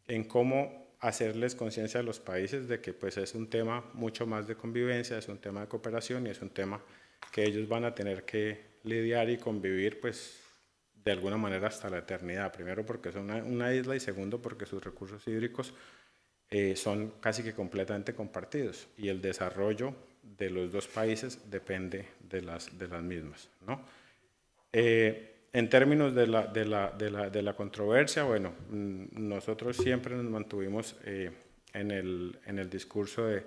en cómo hacerles conciencia a los países de que pues, es un tema mucho más de convivencia, es un tema de cooperación y es un tema que ellos van a tener que lidiar y convivir pues, de alguna manera hasta la eternidad. Primero porque es una, isla y segundo porque sus recursos hídricos eh, son casi que completamente compartidos y el desarrollo de los dos países depende de las, de las mismas. Eh, en términos de la, controversia, bueno, mm, nosotros siempre nos mantuvimos eh, en, el, discurso de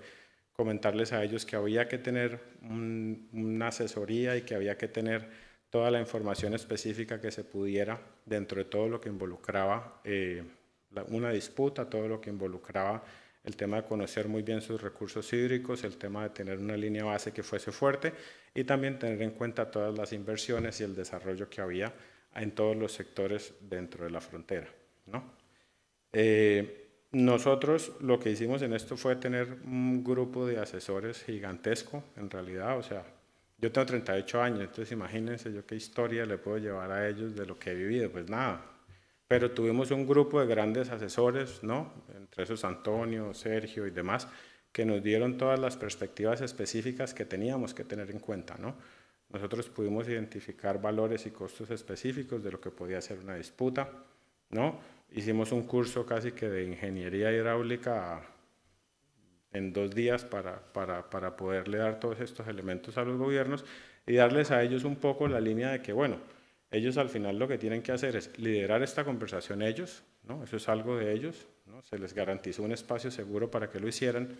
comentarles a ellos que había que tener una asesoría y que había que tener toda la información específica que se pudiera dentro de todo lo que involucraba eh, una disputa, todo lo que involucraba el tema de conocer muy bien sus recursos hídricos, el tema de tener una línea base que fuese fuerte y también tener en cuenta todas las inversiones y el desarrollo que había en todos los sectores dentro de la frontera. ¿no? Eh, nosotros lo que hicimos en esto fue tener un grupo de asesores gigantesco, en realidad, o sea, yo tengo 38 años, entonces imagínense yo qué historia le puedo llevar a ellos de lo que he vivido, pues nada. Pero tuvimos un grupo de grandes asesores, ¿no? Entre esos Antonio, Sergio y demás, que nos dieron todas las perspectivas específicas que teníamos que tener en cuenta, ¿no? Nosotros pudimos identificar valores y costos específicos de lo que podía ser una disputa, ¿no? Hicimos un curso casi que de ingeniería hidráulica en dos días para, para, para poderle dar todos estos elementos a los gobiernos y darles a ellos un poco la línea de que, bueno, ellos al final lo que tienen que hacer es liderar esta conversación ellos, ¿no? eso es algo de ellos, ¿no? se les garantizó un espacio seguro para que lo hicieran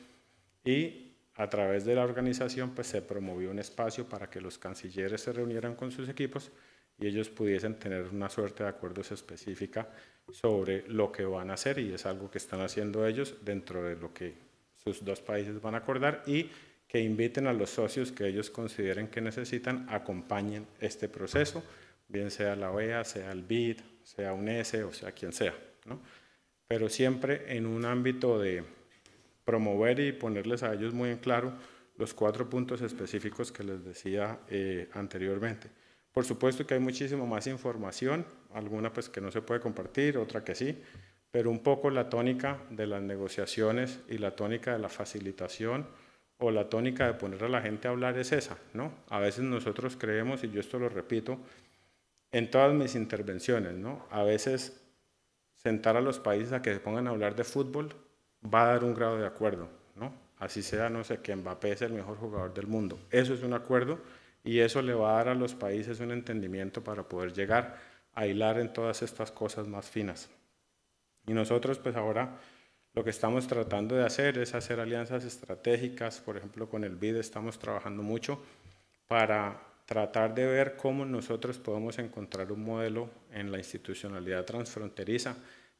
y a través de la organización pues se promovió un espacio para que los cancilleres se reunieran con sus equipos y ellos pudiesen tener una suerte de acuerdos específica sobre lo que van a hacer y es algo que están haciendo ellos dentro de lo que sus dos países van a acordar y que inviten a los socios que ellos consideren que necesitan, acompañen este proceso, bien sea la OEA, sea el BID, sea UNESE o sea quien sea, pero siempre en un ámbito de promover y ponerles a ellos muy en claro los cuatro puntos específicos que les decía eh, anteriormente. Por supuesto que hay muchísimo más información, alguna pues que no se puede compartir, otra que sí, pero un poco la tónica de las negociaciones y la tónica de la facilitación o la tónica de poner a la gente a hablar es esa, ¿no? A veces nosotros creemos, y yo esto lo repito, en todas mis intervenciones, ¿no? A veces sentar a los países a que se pongan a hablar de fútbol va a dar un grado de acuerdo, ¿no? Así sea, no sé, que Mbappé es el mejor jugador del mundo. Eso es un acuerdo y eso le va a dar a los países un entendimiento para poder llegar a hilar en todas estas cosas más finas. Y nosotros pues ahora lo que estamos tratando de hacer es hacer alianzas estratégicas, por ejemplo con el BID estamos trabajando mucho para tratar de ver cómo nosotros podemos encontrar un modelo en la institucionalidad transfronteriza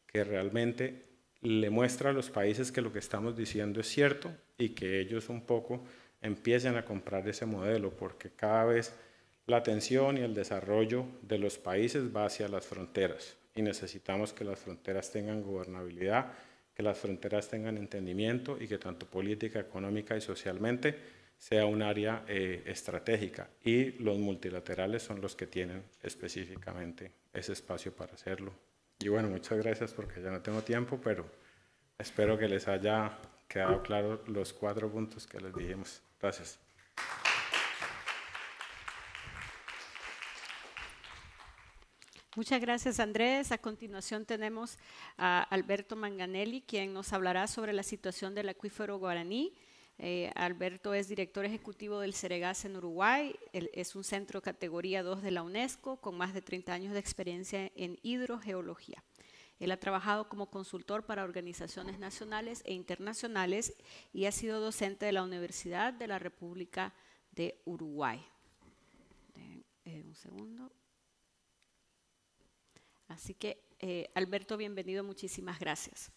que realmente le muestra a los países que lo que estamos diciendo es cierto y que ellos un poco empiecen a comprar ese modelo, porque cada vez la atención y el desarrollo de los países va hacia las fronteras y necesitamos que las fronteras tengan gobernabilidad, que las fronteras tengan entendimiento y que tanto política, económica y socialmente sea un área eh, estratégica. Y los multilaterales son los que tienen específicamente ese espacio para hacerlo. Y bueno, muchas gracias porque ya no tengo tiempo, pero espero que les haya quedado claro los cuatro puntos que les dijimos. Gracias. Muchas gracias, Andrés. A continuación tenemos a Alberto Manganelli, quien nos hablará sobre la situación del acuífero guaraní. Eh, Alberto es director ejecutivo del Ceregas en Uruguay. es un centro categoría 2 de la UNESCO con más de 30 años de experiencia en hidrogeología. Él ha trabajado como consultor para organizaciones nacionales e internacionales y ha sido docente de la Universidad de la República de Uruguay. Eh, un segundo. Así que, eh, Alberto, bienvenido, muchísimas gracias.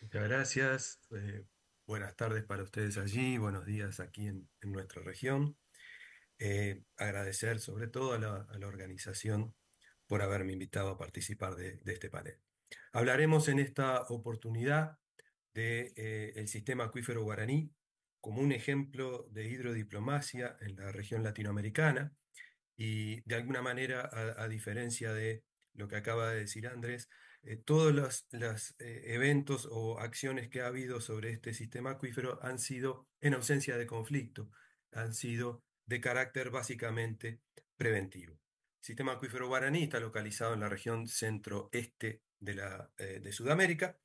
Muchas gracias. Eh, buenas tardes para ustedes allí, buenos días aquí en, nuestra región. Eh, agradecer sobre todo a la, organización por haberme invitado a participar de, este panel. Hablaremos en esta oportunidad del sistema acuífero guaraní como un ejemplo de hidrodiplomacia en la región latinoamericana y de alguna manera, a diferencia de lo que acaba de decir Andrés, eh, todos los, eh, eventos o acciones que ha habido sobre este sistema acuífero han sido en ausencia de conflicto, han sido de carácter básicamente preventivo. sistema acuífero guaraní está localizado en la región centro-este de, eh, de Sudamérica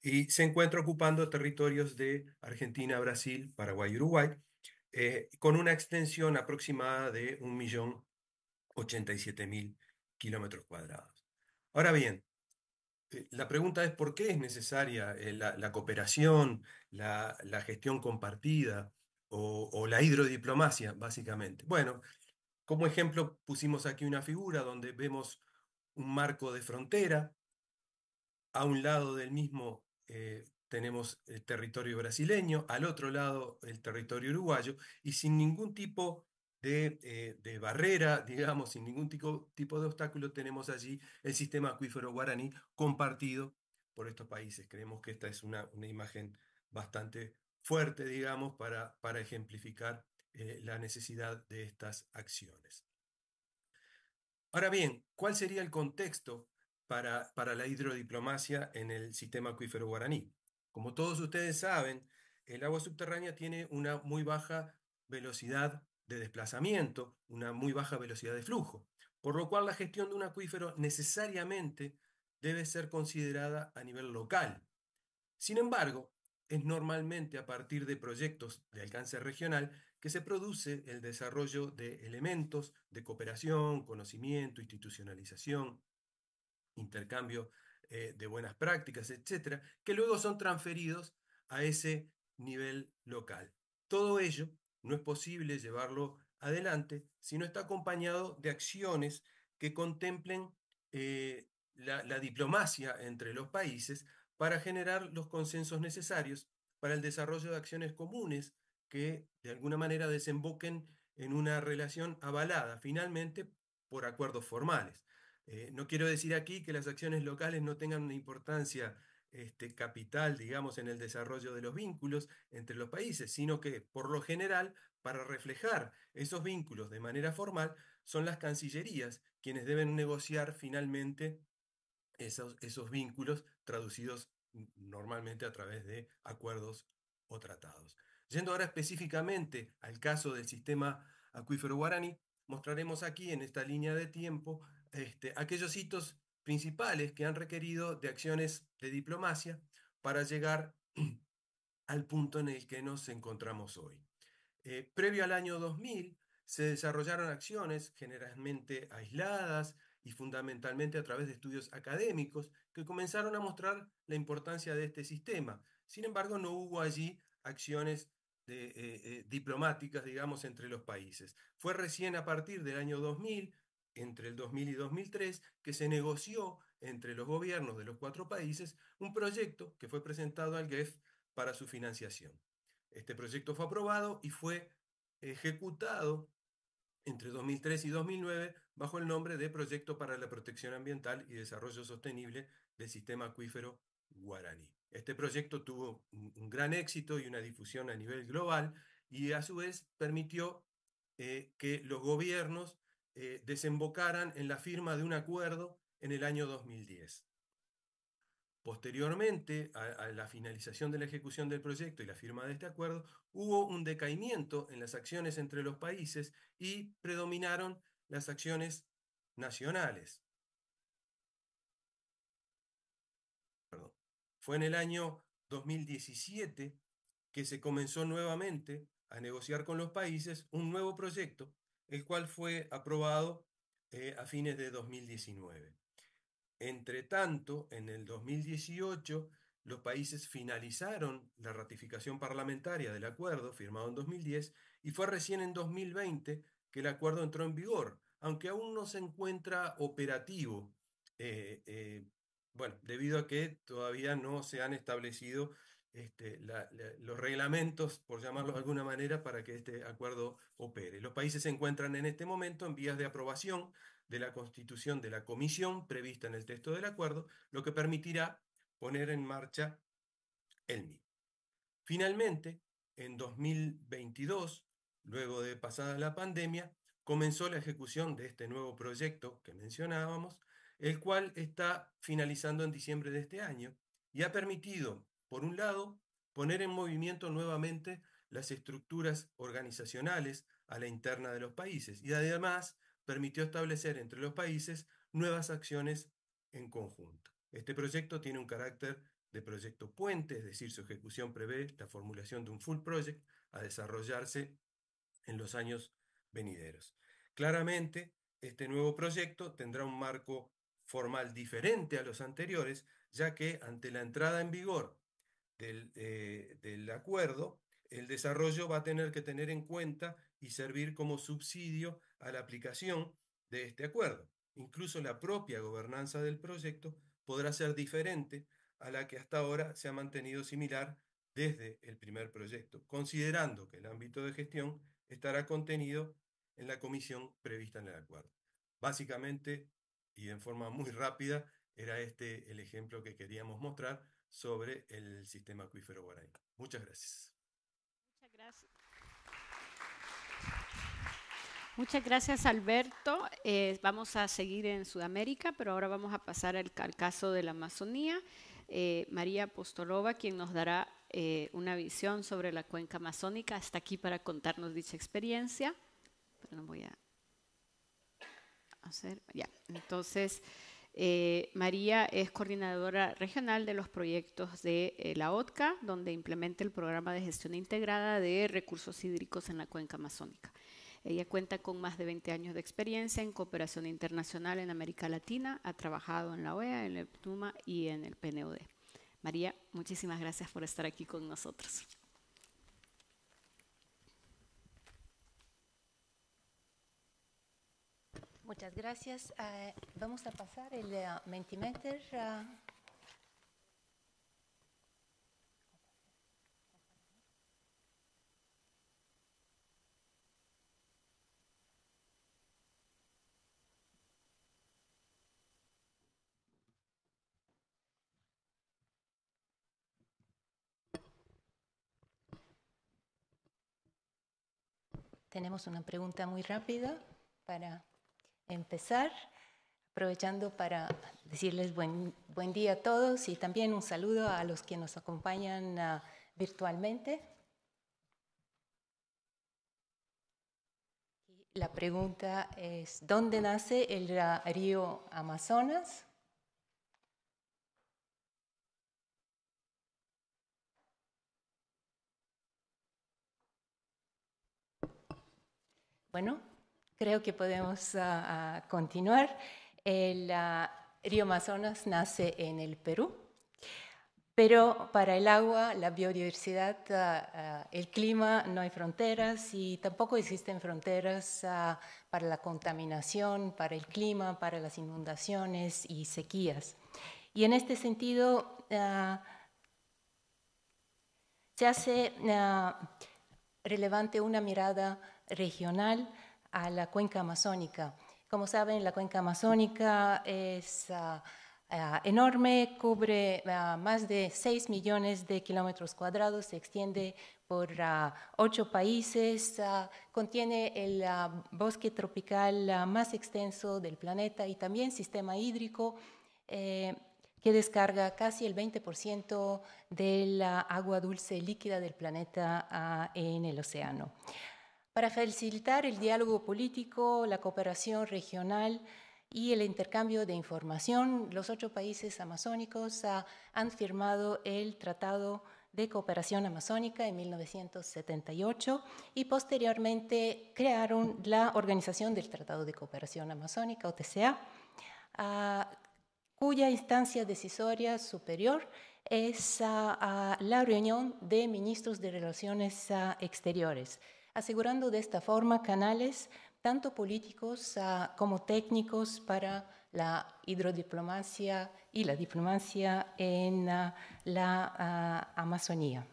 y se encuentra ocupando territorios de Argentina, Brasil, Paraguay y Uruguay, con una extensión aproximada de 1.087.000 kilómetros cuadrados. Ahora bien, eh, la pregunta es por qué es necesaria eh, la, cooperación, la, gestión compartida o, la hidrodiplomacia, básicamente. Bueno, como ejemplo pusimos aquí una figura donde vemos un marco de frontera. A un lado del mismo eh, tenemos el territorio brasileño, al otro lado el territorio uruguayo, y sin ningún tipo eh, de, barrera, digamos, sin ningún tipo de obstáculo, tenemos allí el sistema acuífero guaraní compartido por estos países. Creemos que esta es una, imagen bastante fuerte, digamos, para, para ejemplificar eh, la necesidad de estas acciones. Ahora bien, ¿cuál sería el contexto para, para la hidrodiplomacia en el sistema acuífero guaraní? Como todos ustedes saben, el agua subterránea tiene una muy baja velocidad de desplazamiento, una muy baja velocidad de flujo, por lo cual la gestión de un acuífero necesariamente debe ser considerada a nivel local. Sin embargo, es normalmente a partir de proyectos de alcance regional que se produce el desarrollo de elementos de cooperación, conocimiento, institucionalización, intercambio eh, de buenas prácticas, etcétera, que luego son transferidos a ese nivel local. Todo ello no es posible llevarlo adelante si no está acompañado de acciones que contemplen eh, la, diplomacia entre los países para generar los consensos necesarios para el desarrollo de acciones comunes que de alguna manera desemboquen en una relación avalada finalmente por acuerdos formales. Eh, no quiero decir aquí que las acciones locales no tengan una importancia este, capital, digamos, en el desarrollo de los vínculos entre los países, sino que, por lo general, para reflejar esos vínculos de manera formal, son las cancillerías quienes deben negociar finalmente esos, esos vínculos traducidos normalmente a través de acuerdos o tratados. Yendo ahora específicamente al caso del sistema acuífero guaraní, mostraremos aquí en esta línea de tiempo este, aquellos hitos principales que han requerido de acciones de diplomacia para llegar al punto en el que nos encontramos hoy. Eh, previo al año 2000 se desarrollaron acciones generalmente aisladas y fundamentalmente a través de estudios académicos que comenzaron a mostrar la importancia de este sistema. Sin embargo, no hubo allí acciones eh, eh, diplomáticas, digamos, entre los países. Fue recién a partir del año 2000 entre el 2000 y 2003 que se negoció entre los gobiernos de los cuatro países un proyecto que fue presentado al GEF para su financiación. Este proyecto fue aprobado y fue ejecutado entre 2003 y 2009 bajo el nombre de Proyecto para la Protección Ambiental y Desarrollo Sostenible del Sistema Acuífero Guaraní. Este proyecto tuvo un gran éxito y una difusión a nivel global y a su vez permitió eh, que los gobiernos eh, desembocaran en la firma de un acuerdo en el año 2010. Posteriormente a, la finalización de la ejecución del proyecto y la firma de este acuerdo, hubo un decaimiento en las acciones entre los países y predominaron las acciones nacionales. Fue en el año 2017 que se comenzó nuevamente a negociar con los países un nuevo proyecto el cual fue aprobado eh, a fines de 2019. Entre tanto, en el 2018, los países finalizaron la ratificación parlamentaria del acuerdo firmado en 2010 y fue recién en 2020 que el acuerdo entró en vigor, aunque aún no se encuentra operativo, eh, eh, bueno, debido a que todavía no se han establecido este, la, los reglamentos, por llamarlos de alguna manera, para que este acuerdo opere. Los países se encuentran en este momento en vías de aprobación de la constitución de la comisión prevista en el texto del acuerdo, lo que permitirá poner en marcha el MIP. Finalmente, en 2022, luego de pasada la pandemia, comenzó la ejecución de este nuevo proyecto que mencionábamos, el cual está finalizando en diciembre de este año y ha permitido por un lado, poner en movimiento nuevamente las estructuras organizacionales a la interna de los países y además permitió establecer entre los países nuevas acciones en conjunto. Este proyecto tiene un carácter de proyecto puente, es decir, su ejecución prevé la formulación de un full project a desarrollarse en los años venideros. Claramente, este nuevo proyecto tendrá un marco formal diferente a los anteriores, ya que ante la entrada en vigor eh, del, acuerdo, el desarrollo va a tener que tener en cuenta y servir como subsidio a la aplicación de este acuerdo. Incluso la propia gobernanza del proyecto podrá ser diferente a la que hasta ahora se ha mantenido similar desde el primer proyecto, considerando que el ámbito de gestión estará contenido en la comisión prevista en el acuerdo. Básicamente, y en forma muy rápida, era este el ejemplo que queríamos mostrar sobre el sistema acuífero guaraní. Muchas gracias. Muchas gracias. Muchas gracias, Alberto. Eh, vamos a seguir en Sudamérica, pero ahora vamos a pasar al, caso de la Amazonía. Eh, María Postolova, quien nos dará eh, una visión sobre la cuenca amazónica, está aquí para contarnos dicha experiencia. Pero no voy a hacer. Ya, entonces. Eh, María es coordinadora regional de los proyectos de eh, la OTCA, donde implementa el programa de gestión integrada de recursos hídricos en la cuenca amazónica. Ella cuenta con más de 20 años de experiencia en cooperación internacional en América Latina, ha trabajado en la OEA, en el PNUMA y en el PNUD. María, muchísimas gracias por estar aquí con nosotros. Muchas gracias. Eh, vamos a pasar el uh, Mentimeter. Eh. Tenemos una pregunta muy rápida para empezar, aprovechando para decirles buen, buen día a todos y también un saludo a los que nos acompañan ah, virtualmente. La pregunta es, ¿dónde nace el río Amazonas? Bueno, Creo que podemos ah, ah, continuar. El ah, río Amazonas nace en el Perú, pero para el agua, la biodiversidad, el clima no hay fronteras y tampoco existen fronteras para la contaminación, para el clima, para las inundaciones y sequías. Y en este sentido, se hace relevante una mirada regional a la cuenca amazónica. Como saben, la cuenca amazónica es ah, ah, enorme, cubre ah, más de 6 millones de kilómetros cuadrados, se extiende por ocho países, contiene el bosque tropical más extenso del planeta y también sistema hídrico eh, que descarga casi el 20% de la agua dulce líquida del planeta en el océano para facilitar el diálogo político, la cooperación regional y el intercambio de información. Los ocho países amazónicos han firmado el Tratado de Cooperación Amazónica en 1978 y posteriormente crearon la Organización del Tratado de Cooperación Amazónica, OTCA, cuya instancia decisoria superior es la reunión de ministros de Relaciones Exteriores asegurando de esta forma canales tanto políticos ah, como técnicos para la hidrodiplomacia y la diplomacia en ah, la ah, Amazonía.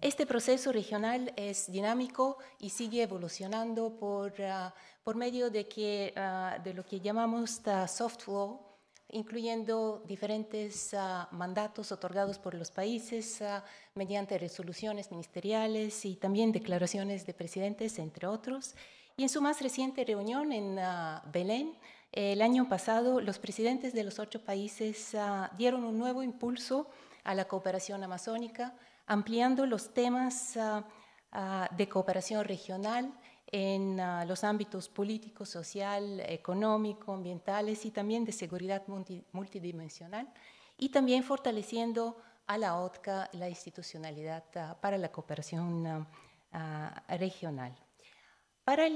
Este proceso regional es dinámico y sigue evolucionando por, medio de, que, de lo que llamamos soft law, incluyendo diferentes ah, mandatos otorgados por los países ah, mediante resoluciones ministeriales y también declaraciones de presidentes, entre otros. Y en su más reciente reunión en ah, Belén, el año pasado, los presidentes de los ocho países dieron un nuevo impulso a la cooperación amazónica, ampliando los temas de cooperación regional en ah, los ámbitos político, social, económico, ambientales y también de seguridad multidimensional, y también fortaleciendo a la OTCA la institucionalidad ah, para la cooperación ah, regional. Para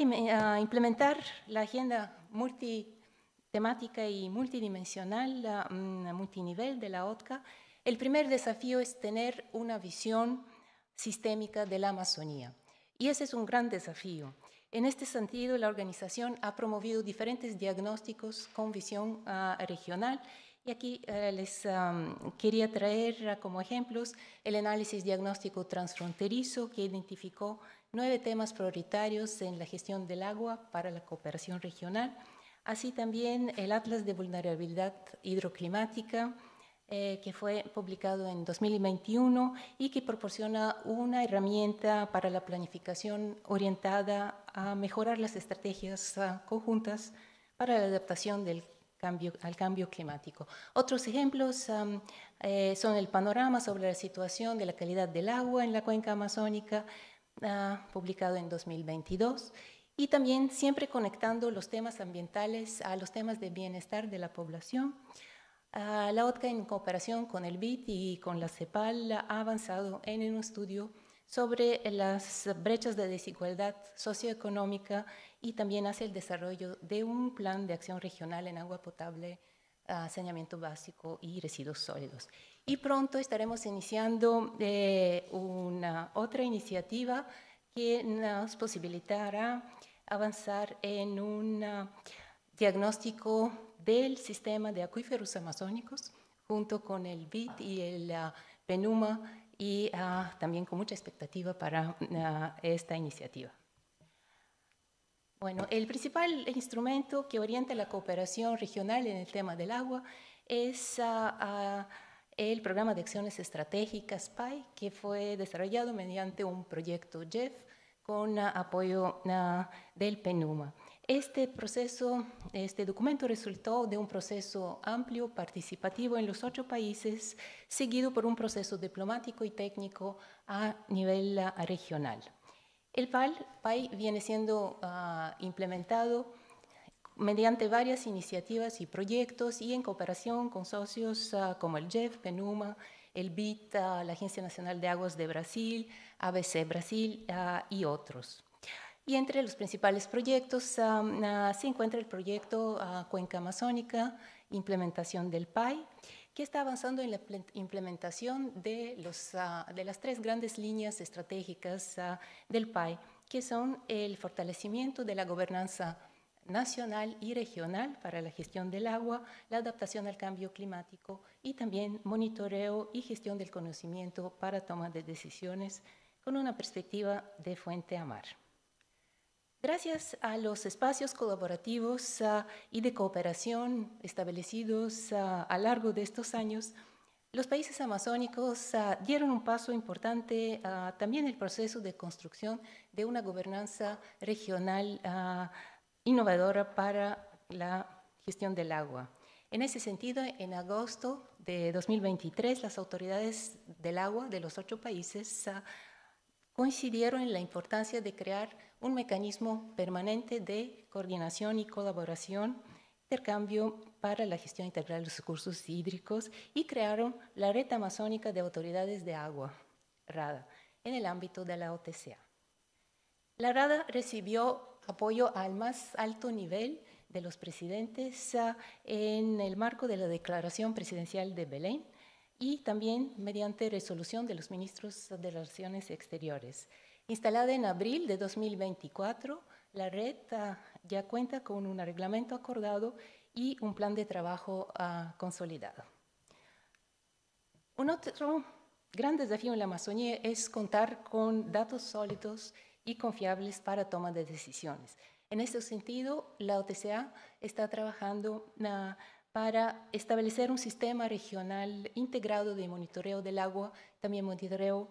implementar la agenda multitemática y multidimensional, mm, multinivel de la OTCA, el primer desafío es tener una visión sistémica de la Amazonía. Y ese es un gran desafío. En este sentido, la organización ha promovido diferentes diagnósticos con visión ah, regional y aquí eh, les quería traer ah, como ejemplos el análisis diagnóstico transfronterizo que identificó nueve temas prioritarios en la gestión del agua para la cooperación regional, así también el Atlas de Vulnerabilidad Hidroclimática, eh, que fue publicado en 2021 y que proporciona una herramienta para la planificación orientada a mejorar las estrategias ah, conjuntas para la adaptación del cambio, al cambio climático. Otros ejemplos eh, son el panorama sobre la situación de la calidad del agua en la cuenca amazónica, ah, publicado en 2022, y también siempre conectando los temas ambientales a los temas de bienestar de la población. Ah, la OTCA, en cooperación con el BIT y con la CEPAL, ha avanzado en un estudio sobre las brechas de desigualdad socioeconómica y también hace el desarrollo de un plan de acción regional en agua potable, ah, saneamiento básico y residuos sólidos. Y pronto estaremos iniciando eh, una otra iniciativa que nos posibilitará avanzar en un ah, diagnóstico del sistema de acuíferos amazónicos junto con el BIT y el ah, PENUMA y ah, también con mucha expectativa para ah, esta iniciativa. Bueno, el principal instrumento que orienta la cooperación regional en el tema del agua es el programa de acciones estratégicas PAI, que fue desarrollado mediante un proyecto JEF con apoyo del PENUMA. Este proceso, este documento resultó de un proceso amplio, participativo en los ocho países, seguido por un proceso diplomático y técnico a nivel ah, regional. El PAI viene siendo ah, implementado mediante varias iniciativas y proyectos y en cooperación con socios ah, como el JEF, PENUMA, el BIT, la Agencia Nacional de Aguas de Brasil, ABC Brasil y otros. Y entre los principales proyectos ah, se encuentra el proyecto ah, Cuenca Amazónica, implementación del PAI, que está avanzando en la implementación de, ah, de las tres grandes líneas estratégicas del PAI, que son el fortalecimiento de la gobernanza nacional y regional para la gestión del agua, la adaptación al cambio climático y también monitoreo y gestión del conocimiento para toma de decisiones con una perspectiva de fuente a mar. Gracias a los espacios colaborativos ah, y de cooperación establecidos ah, a lo largo de estos años, los países amazónicos ah, dieron un paso importante también en el proceso de construcción de una gobernanza regional innovadora para la gestión del agua. En ese sentido, en agosto de 2023, las autoridades del agua de los ocho países coincidieron en la importancia de crear un mecanismo permanente de coordinación y colaboración, intercambio para la gestión integral de los recursos hídricos y crearon la Red Amazónica de Autoridades de Agua, RADA, en el ámbito de la OTCA. La RADA recibió apoyo al más alto nivel de los presidentes ah, en el marco de la Declaración Presidencial de Belén y también mediante resolución de los ministros de Relaciones Exteriores. Instalada en abril de 2024, la red ah, ya cuenta con un reglamento acordado y un plan de trabajo ah, consolidado. Un otro gran desafío en la Amazonía es contar con datos sólidos y confiables para toma de decisiones. En este sentido, la OTCA está trabajando ah, para establecer un sistema regional integrado de monitoreo del agua, también monitoreo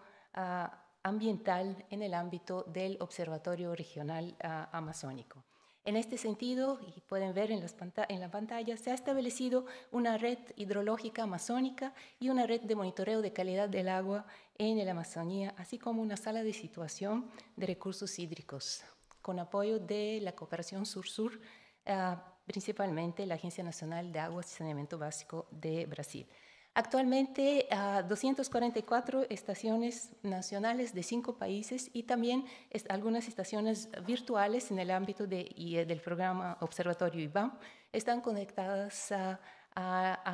ambiental en el ámbito del Observatorio Regional ah, Amazónico. En este sentido, y pueden ver en, las la pantalla, se ha establecido una red hidrológica amazónica y una red de monitoreo de calidad del agua en la Amazonía, así como una sala de situación de recursos hídricos, con apoyo de la cooperación sur-sur, ah, principalmente la Agencia Nacional de Agua y Saneamiento Básico de Brasil. Actualmente, 244 estaciones nacionales de cinco países y también algunas estaciones virtuales en el ámbito eh, del programa Observatorio IBAM están conectadas a,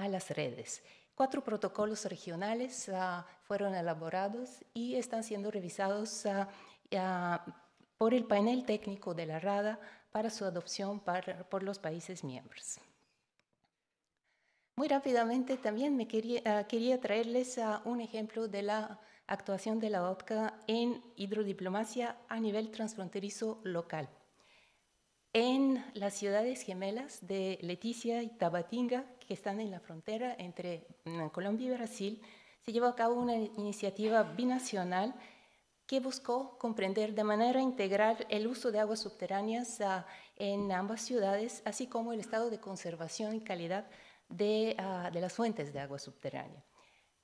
las redes. Cuatro protocolos regionales ah, fueron elaborados y están siendo revisados ah, ah, por el panel técnico de la RADA para su adopción por los países miembros. Muy rápidamente también me quería, ah, traerles ah, un ejemplo de la actuación de la OTCA en hidrodiplomacia a nivel transfronterizo local. En las ciudades gemelas de Leticia y Tabatinga, que están en la frontera entre mm, Colombia y Brasil, se llevó a cabo una iniciativa binacional que buscó comprender de manera integral el uso de aguas subterráneas ah, en ambas ciudades, así como el estado de conservación y calidad Ah, de, las fuentes de agua subterránea.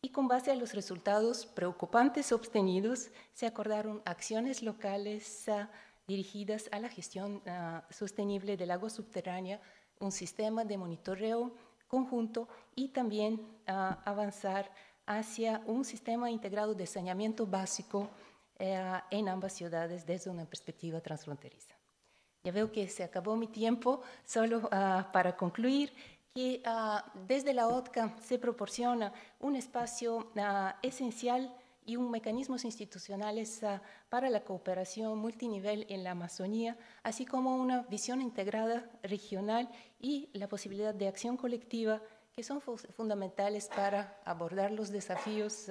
Y con base a los resultados preocupantes obtenidos, se acordaron acciones locales ah, dirigidas a la gestión ah, sostenible del agua subterránea, un sistema de monitoreo conjunto y también avanzar hacia un sistema integrado de saneamiento básico eh, en ambas ciudades desde una perspectiva transfronteriza. Ya veo que se acabó mi tiempo, solo para concluir, que ah, desde la OTCA se proporciona un espacio ah, esencial y un mecanismo institucional ah, para la cooperación multinivel en la Amazonía, así como una visión integrada regional y la posibilidad de acción colectiva que son fundamentales para abordar los desafíos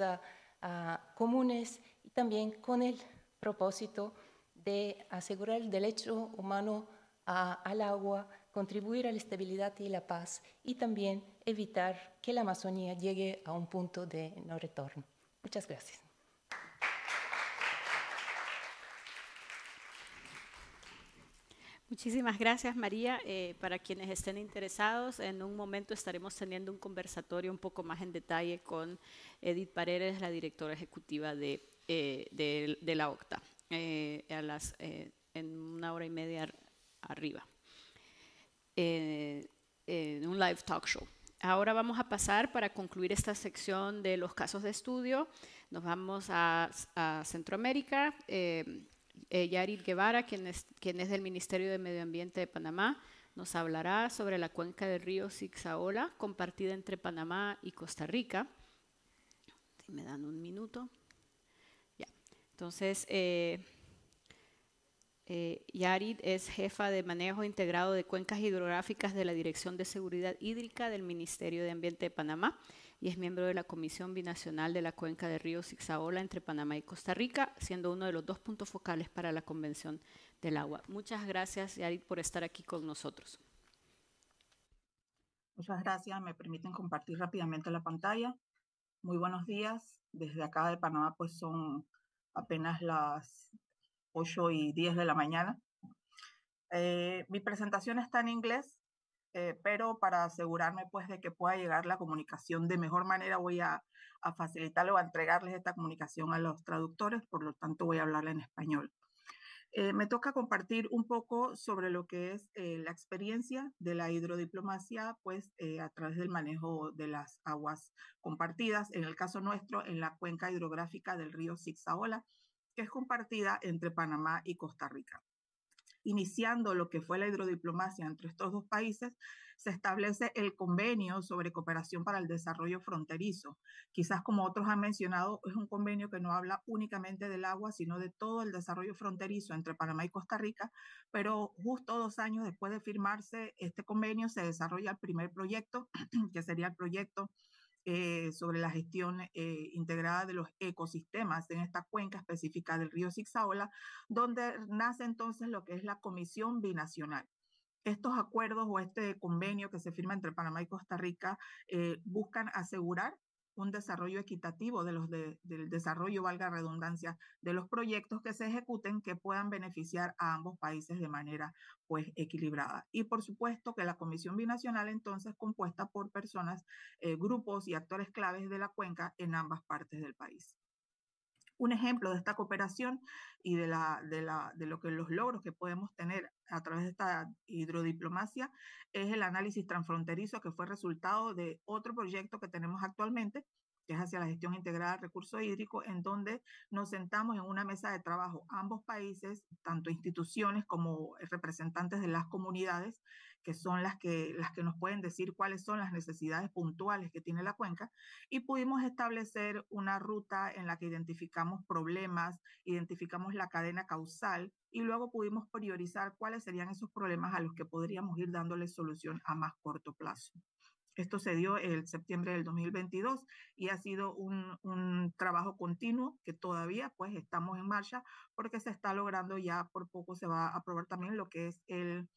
comunes y también con el propósito de asegurar el derecho humano al agua, contribuir a la estabilidad y la paz y también evitar que la Amazonía llegue a un punto de no retorno. Muchas gracias. Muchísimas gracias, María. Eh, para quienes estén interesados, en un momento estaremos teniendo un conversatorio un poco más en detalle con Edith Paredes, la directora ejecutiva de, eh, de, la OCTA, eh, a las, en una hora y media arriba. Eh, en un live talk show. Ahora vamos a pasar para concluir esta sección de los casos de estudio. Nos vamos a, Centroamérica. Eh, eh, Yarit Guevara, quien es, quien es del Ministerio de Medio Ambiente de Panamá, nos hablará sobre la cuenca del río Sixaola compartida entre Panamá y Costa Rica. Si me dan un minuto. Ya. Entonces, eh, eh, Yarit es jefa de manejo integrado de cuencas hidrográficas de la Dirección de Seguridad Hídrica del Ministerio de Ambiente de Panamá y es miembro de la Comisión Binacional de la Cuenca de Río Zigzaola entre Panamá y Costa Rica, siendo uno de los dos puntos focales para la Convención del Agua. Muchas gracias, Yarit, por estar aquí con nosotros. Muchas gracias. Me permiten compartir rápidamente la pantalla. Muy buenos días. Desde acá de Panamá, pues son apenas las 8 y 10 de la mañana. Eh, mi presentación está en inglés, eh, pero para asegurarme pues de que pueda llegar la comunicación de mejor manera voy a, a facilitarle o a entregarles esta comunicación a los traductores, por lo tanto voy a hablarla en español. Eh, me toca compartir un poco sobre lo que es la experiencia de la hidrodiplomacia, pues a través del manejo de las aguas compartidas, en el caso nuestro, en la cuenca hidrográfica del río Zigzaola, que es compartida entre Panamá y Costa Rica. Iniciando lo que fue la hidrodiplomacia entre estos dos países, se establece el convenio sobre cooperación para el desarrollo fronterizo. Quizás como otros han mencionado, es un convenio que no habla únicamente del agua, sino de todo el desarrollo fronterizo entre Panamá y Costa Rica, pero justo dos años después de firmarse este convenio se desarrolla el primer proyecto, que sería el proyecto eh, sobre la gestión eh, integrada de los ecosistemas en esta cuenca específica del río Sixaola, donde nace entonces lo que es la Comisión Binacional. Estos acuerdos o este convenio que se firma entre Panamá y Costa Rica eh, buscan asegurar un desarrollo equitativo de los del desarrollo, valga redundancia, de los proyectos que se ejecuten que puedan beneficiar a ambos países de manera pues equilibrada. Y por supuesto que la Comisión Binacional entonces compuesta por personas, eh, grupos y actores claves de la cuenca en ambas partes del país. Un ejemplo de esta cooperación y de, la, de, lo que los logros que podemos tener a través de esta hidrodiplomacia es el análisis transfronterizo que fue resultado de otro proyecto que tenemos actualmente, que es hacia la gestión integrada de recursos hídricos, en donde nos sentamos en una mesa de trabajo ambos países, tanto instituciones como representantes de las comunidades, que son las que, las que nos pueden decir cuáles son las necesidades puntuales que tiene la cuenca, y pudimos establecer una ruta en la que identificamos problemas, identificamos la cadena causal y luego pudimos priorizar cuáles serían esos problemas a los que podríamos ir dándole solución a más corto plazo. Esto se dio el septiembre del 2022 y ha sido un, un, trabajo continuo que todavía pues estamos en marcha porque se está logrando ya por poco se va a aprobar también lo que es el,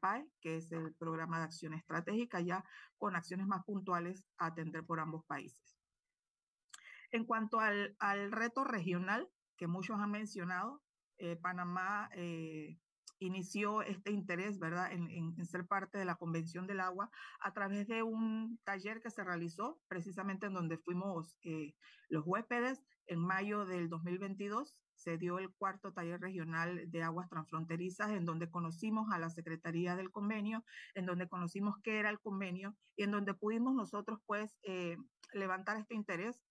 PAE, e, que es el programa de acción estratégica ya con acciones más puntuales a atender por ambos países. En cuanto al, al reto regional que muchos han mencionado, eh, Panamá eh, inició este interés, ¿verdad?, en, ser parte de la Convención del Agua a través de un taller que se realizó precisamente en donde fuimos eh, los huéspedes en mayo del 2022 se dio el cuarto taller regional de aguas transfronterizas, en donde conocimos a la Secretaría del Convenio, en donde conocimos qué era el convenio y en donde pudimos nosotros pues eh, levantar este interés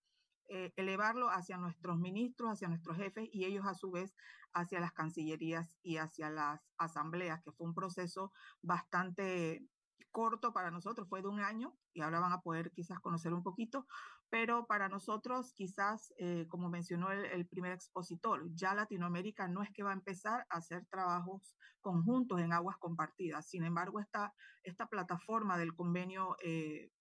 eh, elevarlo hacia nuestros ministros, hacia nuestros jefes y ellos a su vez hacia las cancillerías y hacia las asambleas, que fue un proceso bastante corto para nosotros, fue de un año y ahora van a poder quizás conocer un poquito, pero para nosotros quizás, eh, como mencionó el, primer expositor, ya Latinoamérica no es que va a empezar a hacer trabajos conjuntos en aguas compartidas, sin embargo, esta, esta plataforma del convenio eh,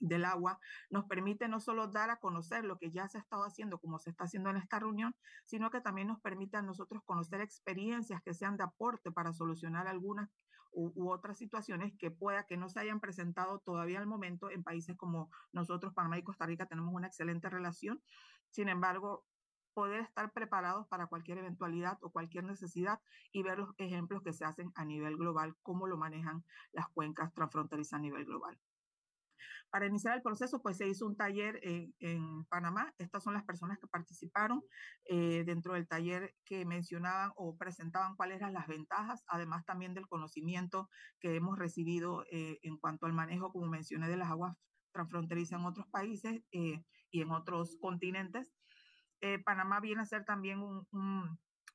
del agua nos permite no solo dar a conocer lo que ya se ha estado haciendo, como se está haciendo en esta reunión, sino que también nos permite a nosotros conocer experiencias que sean de aporte para solucionar algunas u, otras situaciones que pueda que no se hayan presentado todavía al momento en países como nosotros, Panamá y Costa Rica, tenemos una excelente relación. Sin embargo, poder estar preparados para cualquier eventualidad o cualquier necesidad y ver los ejemplos que se hacen a nivel global, cómo lo manejan las cuencas transfronterizas a nivel global. Para iniciar el proceso, pues se hizo un taller en Panamá. Estas son las personas que participaron eh, dentro del taller que mencionaban o presentaban cuáles eran las ventajas, además también del conocimiento que hemos recibido eh, en cuanto al manejo, como mencioné, de las aguas transfronterizas en otros países eh, y en otros continentes. Panamá viene a ser también un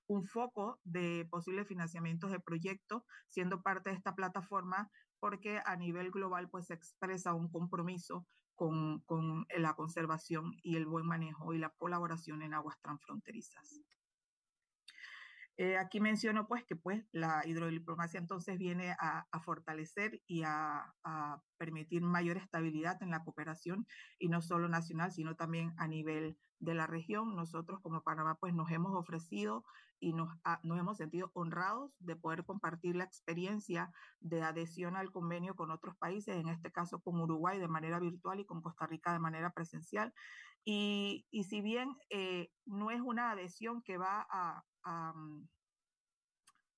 un foco de posibles financiamientos de proyectos, siendo parte de esta plataforma, porque a nivel global pues se expresa un compromiso con, con la conservación y el buen manejo y la colaboración en aguas transfronterizas. Eh, aquí menciono pues que pues la hidrodiplomacia entonces viene a, fortalecer y a, permitir mayor estabilidad en la cooperación y no solo nacional, sino también a nivel de la región. Nosotros como Panamá pues nos hemos ofrecido y nos, nos hemos sentido honrados de poder compartir la experiencia de adhesión al convenio con otros países, en este caso con Uruguay de manera virtual y con Costa Rica de manera presencial. Y, si bien eh, no es una adhesión que va a, a,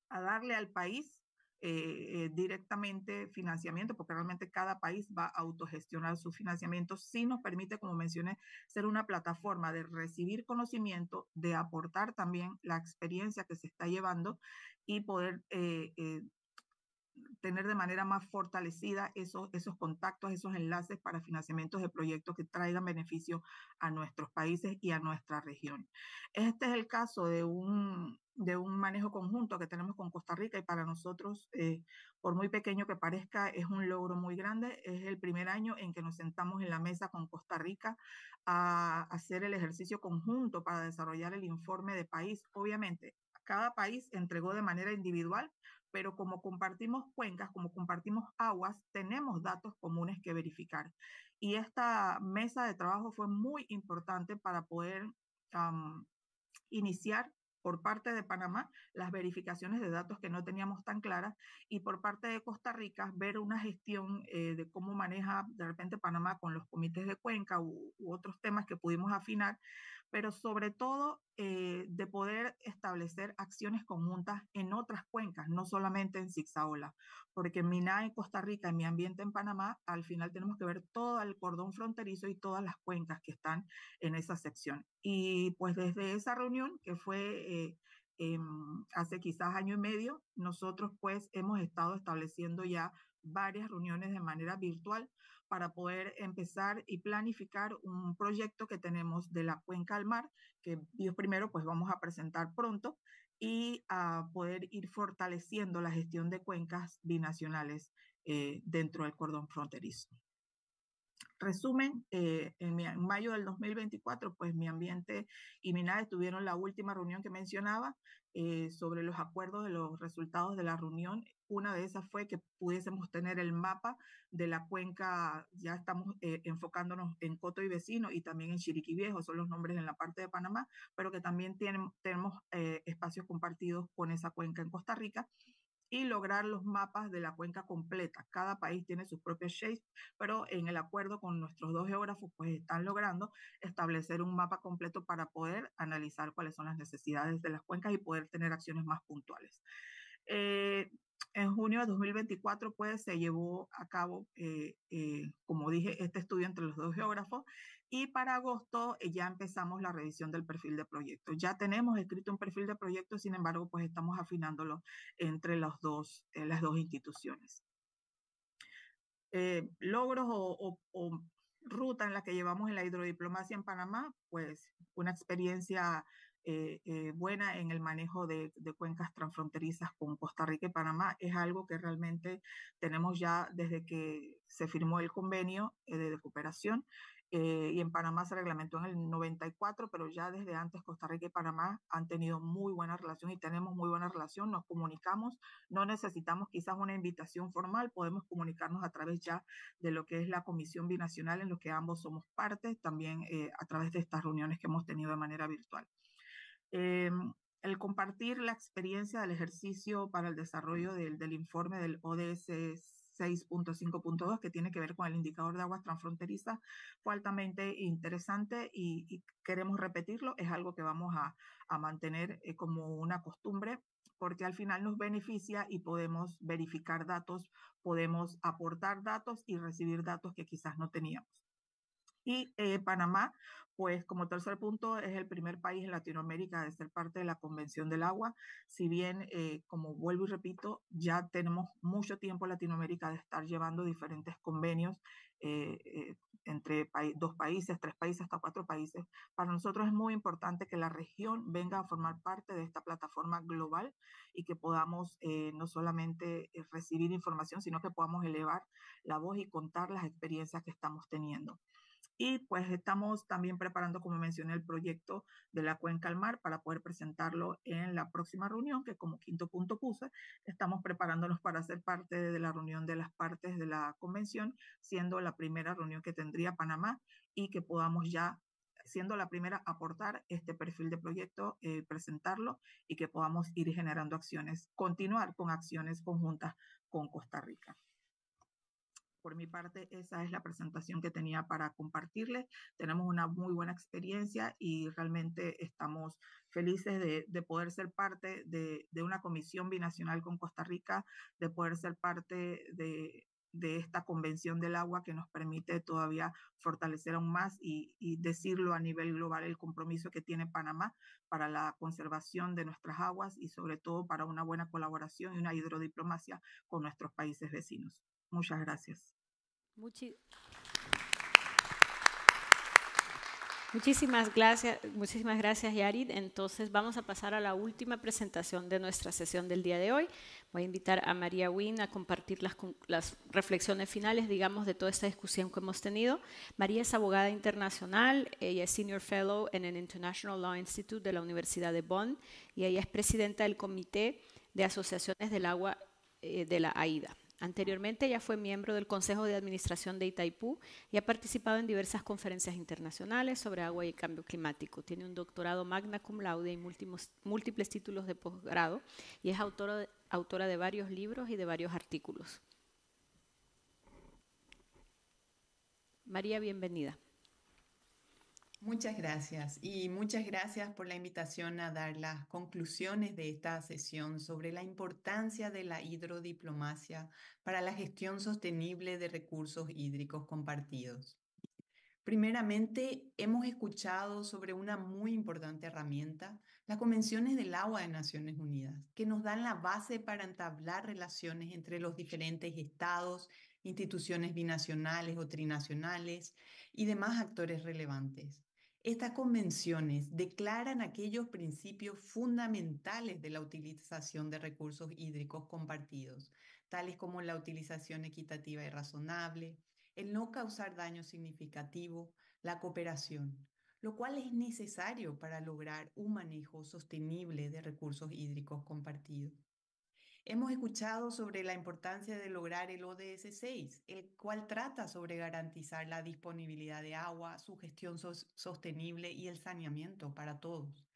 darle al país eh, eh, directamente financiamiento, porque realmente cada país va a autogestionar su financiamiento, si nos permite, como mencioné, ser una plataforma de recibir conocimiento, de aportar también la experiencia que se está llevando y poder eh, tener de manera más fortalecida esos, esos contactos, esos enlaces para financiamientos de proyectos que traigan beneficio a nuestros países y a nuestra región. Este es el caso de un, de un manejo conjunto que tenemos con Costa Rica y para nosotros, eh, por muy pequeño que parezca, es un logro muy grande. Es el primer año en que nos sentamos en la mesa con Costa Rica a hacer el ejercicio conjunto para desarrollar el informe de país. Obviamente, cada país entregó de manera individual pero como compartimos cuencas, como compartimos aguas, tenemos datos comunes que verificar. Y esta mesa de trabajo fue muy importante para poder iniciar por parte de Panamá las verificaciones de datos que no teníamos tan claras y por parte de Costa Rica ver una gestión eh, de cómo maneja de repente Panamá con los comités de cuenca u, otros temas que pudimos afinar pero sobre todo eh, de poder establecer acciones conjuntas en otras cuencas, no solamente en Sixaola, porque en Miná en Costa Rica en mi ambiente en Panamá, al final tenemos que ver todo el cordón fronterizo y todas las cuencas que están en esa sección. Y pues desde esa reunión, que fue eh, em, hace quizás año y medio, nosotros pues hemos estado estableciendo ya varias reuniones de manera virtual para poder empezar y planificar un proyecto que tenemos de la cuenca al mar, que Dios primero, pues vamos a presentar pronto y a poder ir fortaleciendo la gestión de cuencas binacionales eh, dentro del cordón fronterizo. Resumen, eh, en, mayo del 2024, pues mi ambiente y nave tuvieron la última reunión que mencionaba eh, sobre los acuerdos de los resultados de la reunión una de esas fue que pudiésemos tener el mapa de la cuenca, ya estamos eh, enfocándonos en Coto y Vecino y también en Chiriquí Viejo, son los nombres en la parte de Panamá, pero que también tienen, tenemos eh, espacios compartidos con esa cuenca en Costa Rica y lograr los mapas de la cuenca completa. Cada país tiene sus propias shape pero en el acuerdo con nuestros dos geógrafos, pues están logrando establecer un mapa completo para poder analizar cuáles son las necesidades de las cuencas y poder tener acciones más puntuales. Eh, en junio de 2024, pues se llevó a cabo, eh, eh, como dije, este estudio entre los dos geógrafos y para agosto eh, ya empezamos la revisión del perfil de proyecto. Ya tenemos escrito un perfil de proyecto, sin embargo, pues estamos afinándolo entre dos, las dos instituciones. logros o, o ruta en la que llevamos en la hidrodiplomacia en Panamá, pues una experiencia eh, eh, buena en el manejo de, cuencas transfronterizas con Costa Rica y Panamá. Es algo que realmente tenemos ya desde que se firmó el convenio eh, de cooperación y en Panamá se reglamentó en el 94, pero ya desde antes Costa Rica y Panamá han tenido muy buena relación y tenemos muy buena relación, nos comunicamos, no necesitamos quizás una invitación formal, podemos comunicarnos a través ya de lo que es la Comisión Binacional en lo que ambos somos parte, también a través de estas reuniones que hemos tenido de manera virtual. Em, el compartir la experiencia del ejercicio para el mm. desarrollo del, informe del ODS 6.5.2, que tiene que ver con el indicador de aguas transfronterizas, fue altamente interesante y, queremos repetirlo. Es algo que vamos a, mantener eh, como una costumbre porque al final nos beneficia y podemos verificar datos, podemos aportar datos y recibir datos que quizás no teníamos. Y eh, Panamá, pues como tercer punto, es el primer país en Latinoamérica de ser parte de la Convención del Agua. Si bien, eh, como vuelvo y repito, ya tenemos mucho tiempo en Latinoamérica de estar llevando diferentes convenios eh, entre dos países, tres países, hasta cuatro países. Para nosotros es muy importante que la región venga a formar parte de esta plataforma global y que podamos no solamente recibir información, sino que podamos elevar la voz y contar las experiencias que estamos teniendo. Y pues estamos también preparando, como mencioné, el proyecto de la cuenca al mar para poder presentarlo en la próxima reunión, que como quinto punto puse, estamos preparándonos para ser parte de la reunión de las partes de la convención, siendo la primera reunión que tendría Panamá y que podamos ya siendo la primera aportar este perfil de proyecto, eh, presentarlo y que podamos ir generando acciones, continuar con acciones conjuntas con Costa Rica. Por mi parte, esa es la presentación que tenía para compartirles. Tenemos una muy buena experiencia y realmente estamos felices de, poder ser parte de, una comisión binacional con Costa Rica, de poder ser parte de, esta convención del agua que nos permite todavía fortalecer aún más y decirlo a nivel global el compromiso que tiene Panamá para la conservación de nuestras aguas y sobre todo para una buena colaboración y una hidrodiplomacia con nuestros países vecinos. Muchas gracias. muchísimas gracias, muchísimas gracias Yarid. Entonces vamos a pasar a la última presentación de nuestra sesión del día de hoy. Voy a invitar a María Wynne a compartir las, reflexiones finales, digamos, de toda esta discusión que hemos tenido. María es abogada internacional, ella es Senior Fellow en el International Law Institute de la Universidad de Bonn y ella es presidenta del Comité de Asociaciones del Agua eh, de la AIDA. Anteriormente ella fue miembro del Consejo de Administración de Itaipú y ha participado en diversas conferencias internacionales sobre agua y cambio climático. Tiene un doctorado magna cum laude y múltiples títulos de posgrado y es autora de varios libros y de varios artículos. María, bienvenida. Muchas gracias y muchas gracias por la invitación a dar las conclusiones de esta sesión sobre la importancia de la hidrodiplomacia para la gestión sostenible de recursos hídricos compartidos. Primeramente, hemos escuchado sobre una muy importante herramienta, las Convenciones del Agua de Naciones Unidas, que nos dan la base para entablar relaciones entre los diferentes estados, instituciones binacionales o trinacionales y demás actores relevantes. Estas convenciones declaran aquellos principios fundamentales de la utilización de recursos hídricos compartidos, tales como la utilización equitativa y razonable, el no causar daño significativo, la cooperación, lo cual es necesario para lograr un manejo sostenible de recursos hídricos compartidos. Hemos escuchado sobre la importancia de lograr el ODS 6, el cual trata sobre garantizar la disponibilidad de agua, su gestión sostenible y el saneamiento para todos,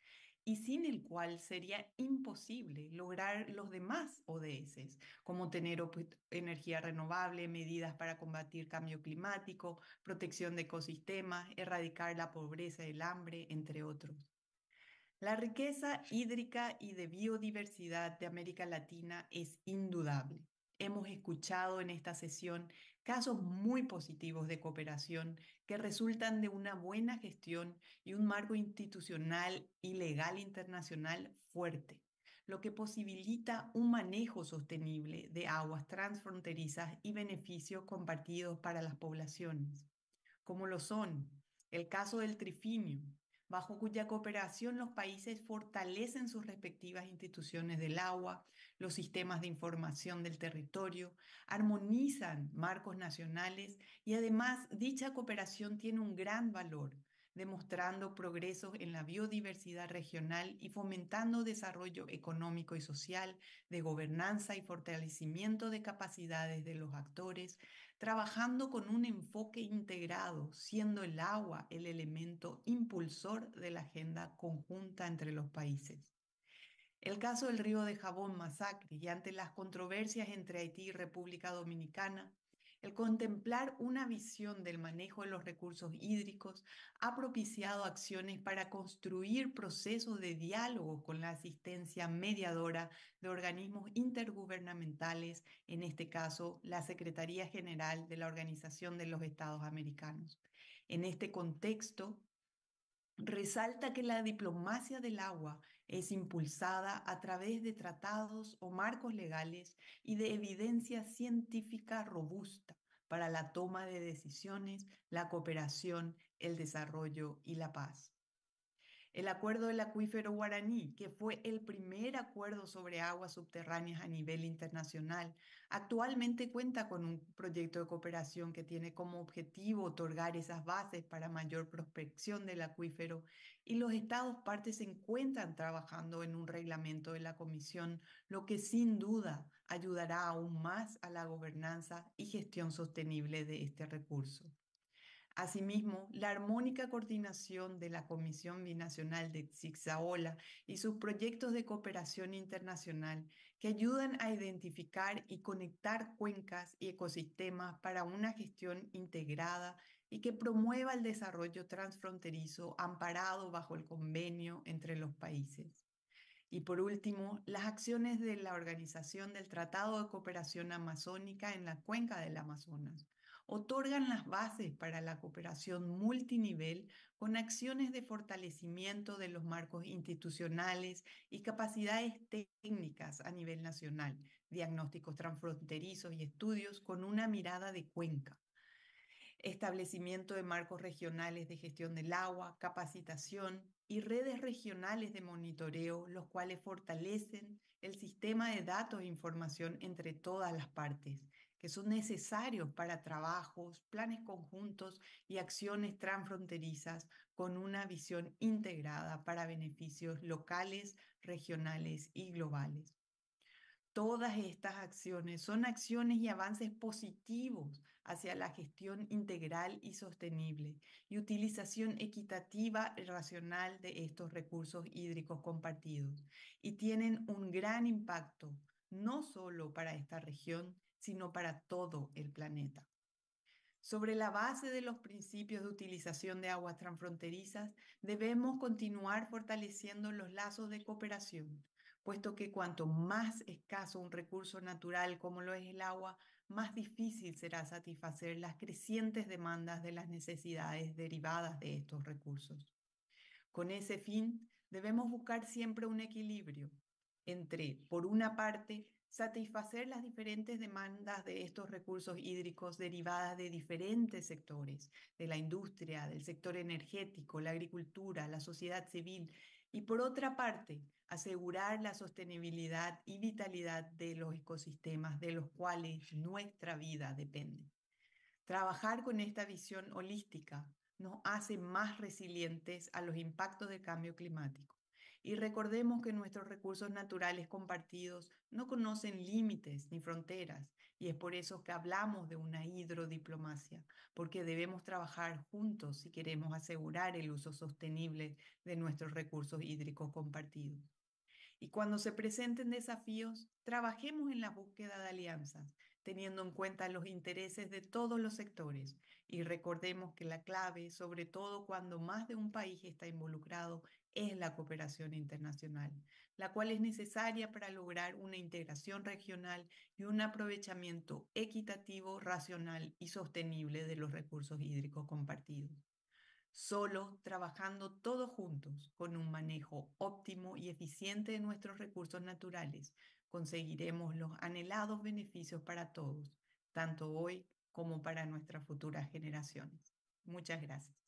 y sin el cual sería imposible lograr los demás ODS, como tener energía renovable, medidas para combatir cambio climático, protección de ecosistemas, erradicar la pobreza y el hambre, entre otros. La riqueza hídrica y de biodiversidad de América Latina es indudable. Hemos escuchado en esta sesión casos muy positivos de cooperación que resultan de una buena gestión y un marco institucional y legal internacional fuerte, lo que posibilita un manejo sostenible de aguas transfronterizas y beneficios compartidos para las poblaciones, como lo son el caso del trifinio, bajo cuya cooperación los países fortalecen sus respectivas instituciones del agua, los sistemas de información del territorio, armonizan marcos nacionales y además dicha cooperación tiene un gran valor, demostrando progresos en la biodiversidad regional y fomentando desarrollo económico y social, de gobernanza y fortalecimiento de capacidades de los actores, trabajando con un enfoque integrado, siendo el agua el elemento impulsor de la agenda conjunta entre los países. El caso del río de Jabón masacre y ante las controversias entre Haití y República Dominicana, al contemplar una visión del manejo de los recursos hídricos ha propiciado acciones para construir procesos de diálogo con la asistencia mediadora de organismos intergubernamentales, en este caso la Secretaría General de la Organización de los Estados Americanos. En este contexto, resalta que la diplomacia del agua es impulsada a través de tratados o marcos legales y de evidencia científica robusta para la toma de decisiones, la cooperación, el desarrollo y la paz. El acuerdo del acuífero guaraní, que fue el primer acuerdo sobre aguas subterráneas a nivel internacional, actualmente cuenta con un proyecto de cooperación que tiene como objetivo otorgar esas bases para mayor prospección del acuífero y los estados partes se encuentran trabajando en un reglamento de la comisión, lo que sin duda ayudará aún más a la gobernanza y gestión sostenible de este recurso. Asimismo, la armónica coordinación de la Comisión Binacional de Zigzaola y sus proyectos de cooperación internacional que ayudan a identificar y conectar cuencas y ecosistemas para una gestión integrada y que promueva el desarrollo transfronterizo amparado bajo el convenio entre los países. Y por último, las acciones de la Organización del Tratado de Cooperación Amazónica en la cuenca del Amazonas otorgan las bases para la cooperación multinivel con acciones de fortalecimiento de los marcos institucionales y capacidades técnicas a nivel nacional, diagnósticos transfronterizos y estudios con una mirada de cuenca establecimiento de marcos regionales de gestión del agua, capacitación y redes regionales de monitoreo, los cuales fortalecen el sistema de datos e información entre todas las partes, que son necesarios para trabajos, planes conjuntos y acciones transfronterizas con una visión integrada para beneficios locales, regionales y globales. Todas estas acciones son acciones y avances positivos hacia la gestión integral y sostenible y utilización equitativa y racional de estos recursos hídricos compartidos. Y tienen un gran impacto, no solo para esta región, sino para todo el planeta. Sobre la base de los principios de utilización de aguas transfronterizas, debemos continuar fortaleciendo los lazos de cooperación, puesto que cuanto más escaso un recurso natural como lo es el agua, más difícil será satisfacer las crecientes demandas de las necesidades derivadas de estos recursos. Con ese fin, debemos buscar siempre un equilibrio entre, por una parte, satisfacer las diferentes demandas de estos recursos hídricos derivadas de diferentes sectores, de la industria, del sector energético, la agricultura, la sociedad civil y por otra parte, asegurar la sostenibilidad y vitalidad de los ecosistemas de los cuales nuestra vida depende. Trabajar con esta visión holística nos hace más resilientes a los impactos del cambio climático. Y recordemos que nuestros recursos naturales compartidos no conocen límites ni fronteras y es por eso que hablamos de una hidrodiplomacia, porque debemos trabajar juntos si queremos asegurar el uso sostenible de nuestros recursos hídricos compartidos. Y cuando se presenten desafíos, trabajemos en la búsqueda de alianzas, teniendo en cuenta los intereses de todos los sectores. Y recordemos que la clave, sobre todo cuando más de un país está involucrado, es la cooperación internacional, la cual es necesaria para lograr una integración regional y un aprovechamiento equitativo, racional y sostenible de los recursos hídricos compartidos. Solo trabajando todos juntos con un manejo óptimo y eficiente de nuestros recursos naturales, conseguiremos los anhelados beneficios para todos, tanto hoy como para nuestras futuras generaciones. Muchas gracias.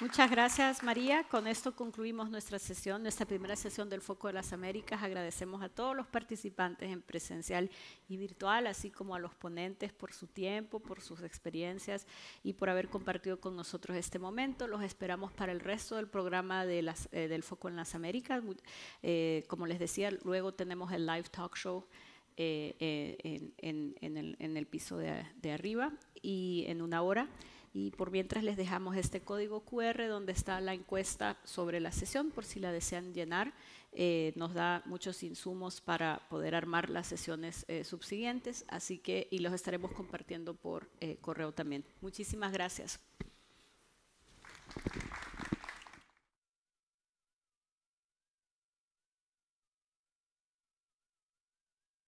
Muchas gracias María. Con esto concluimos nuestra sesión, nuestra primera sesión del Foco de las Américas. Agradecemos a todos los participantes en presencial y virtual, así como a los ponentes por su tiempo, por sus experiencias y por haber compartido con nosotros este momento. Los esperamos para el resto del programa eh, del Foco en las Américas. Eh, como les decía, luego tenemos el live talk show. Eh, en, el, piso de arriba y en una hora. Y por mientras les dejamos este código QR donde está la encuesta sobre la sesión, por si la desean llenar. Eh, nos da muchos insumos para poder armar las sesiones eh, subsiguientes, así que, y los estaremos compartiendo por eh, correo también. Muchísimas gracias.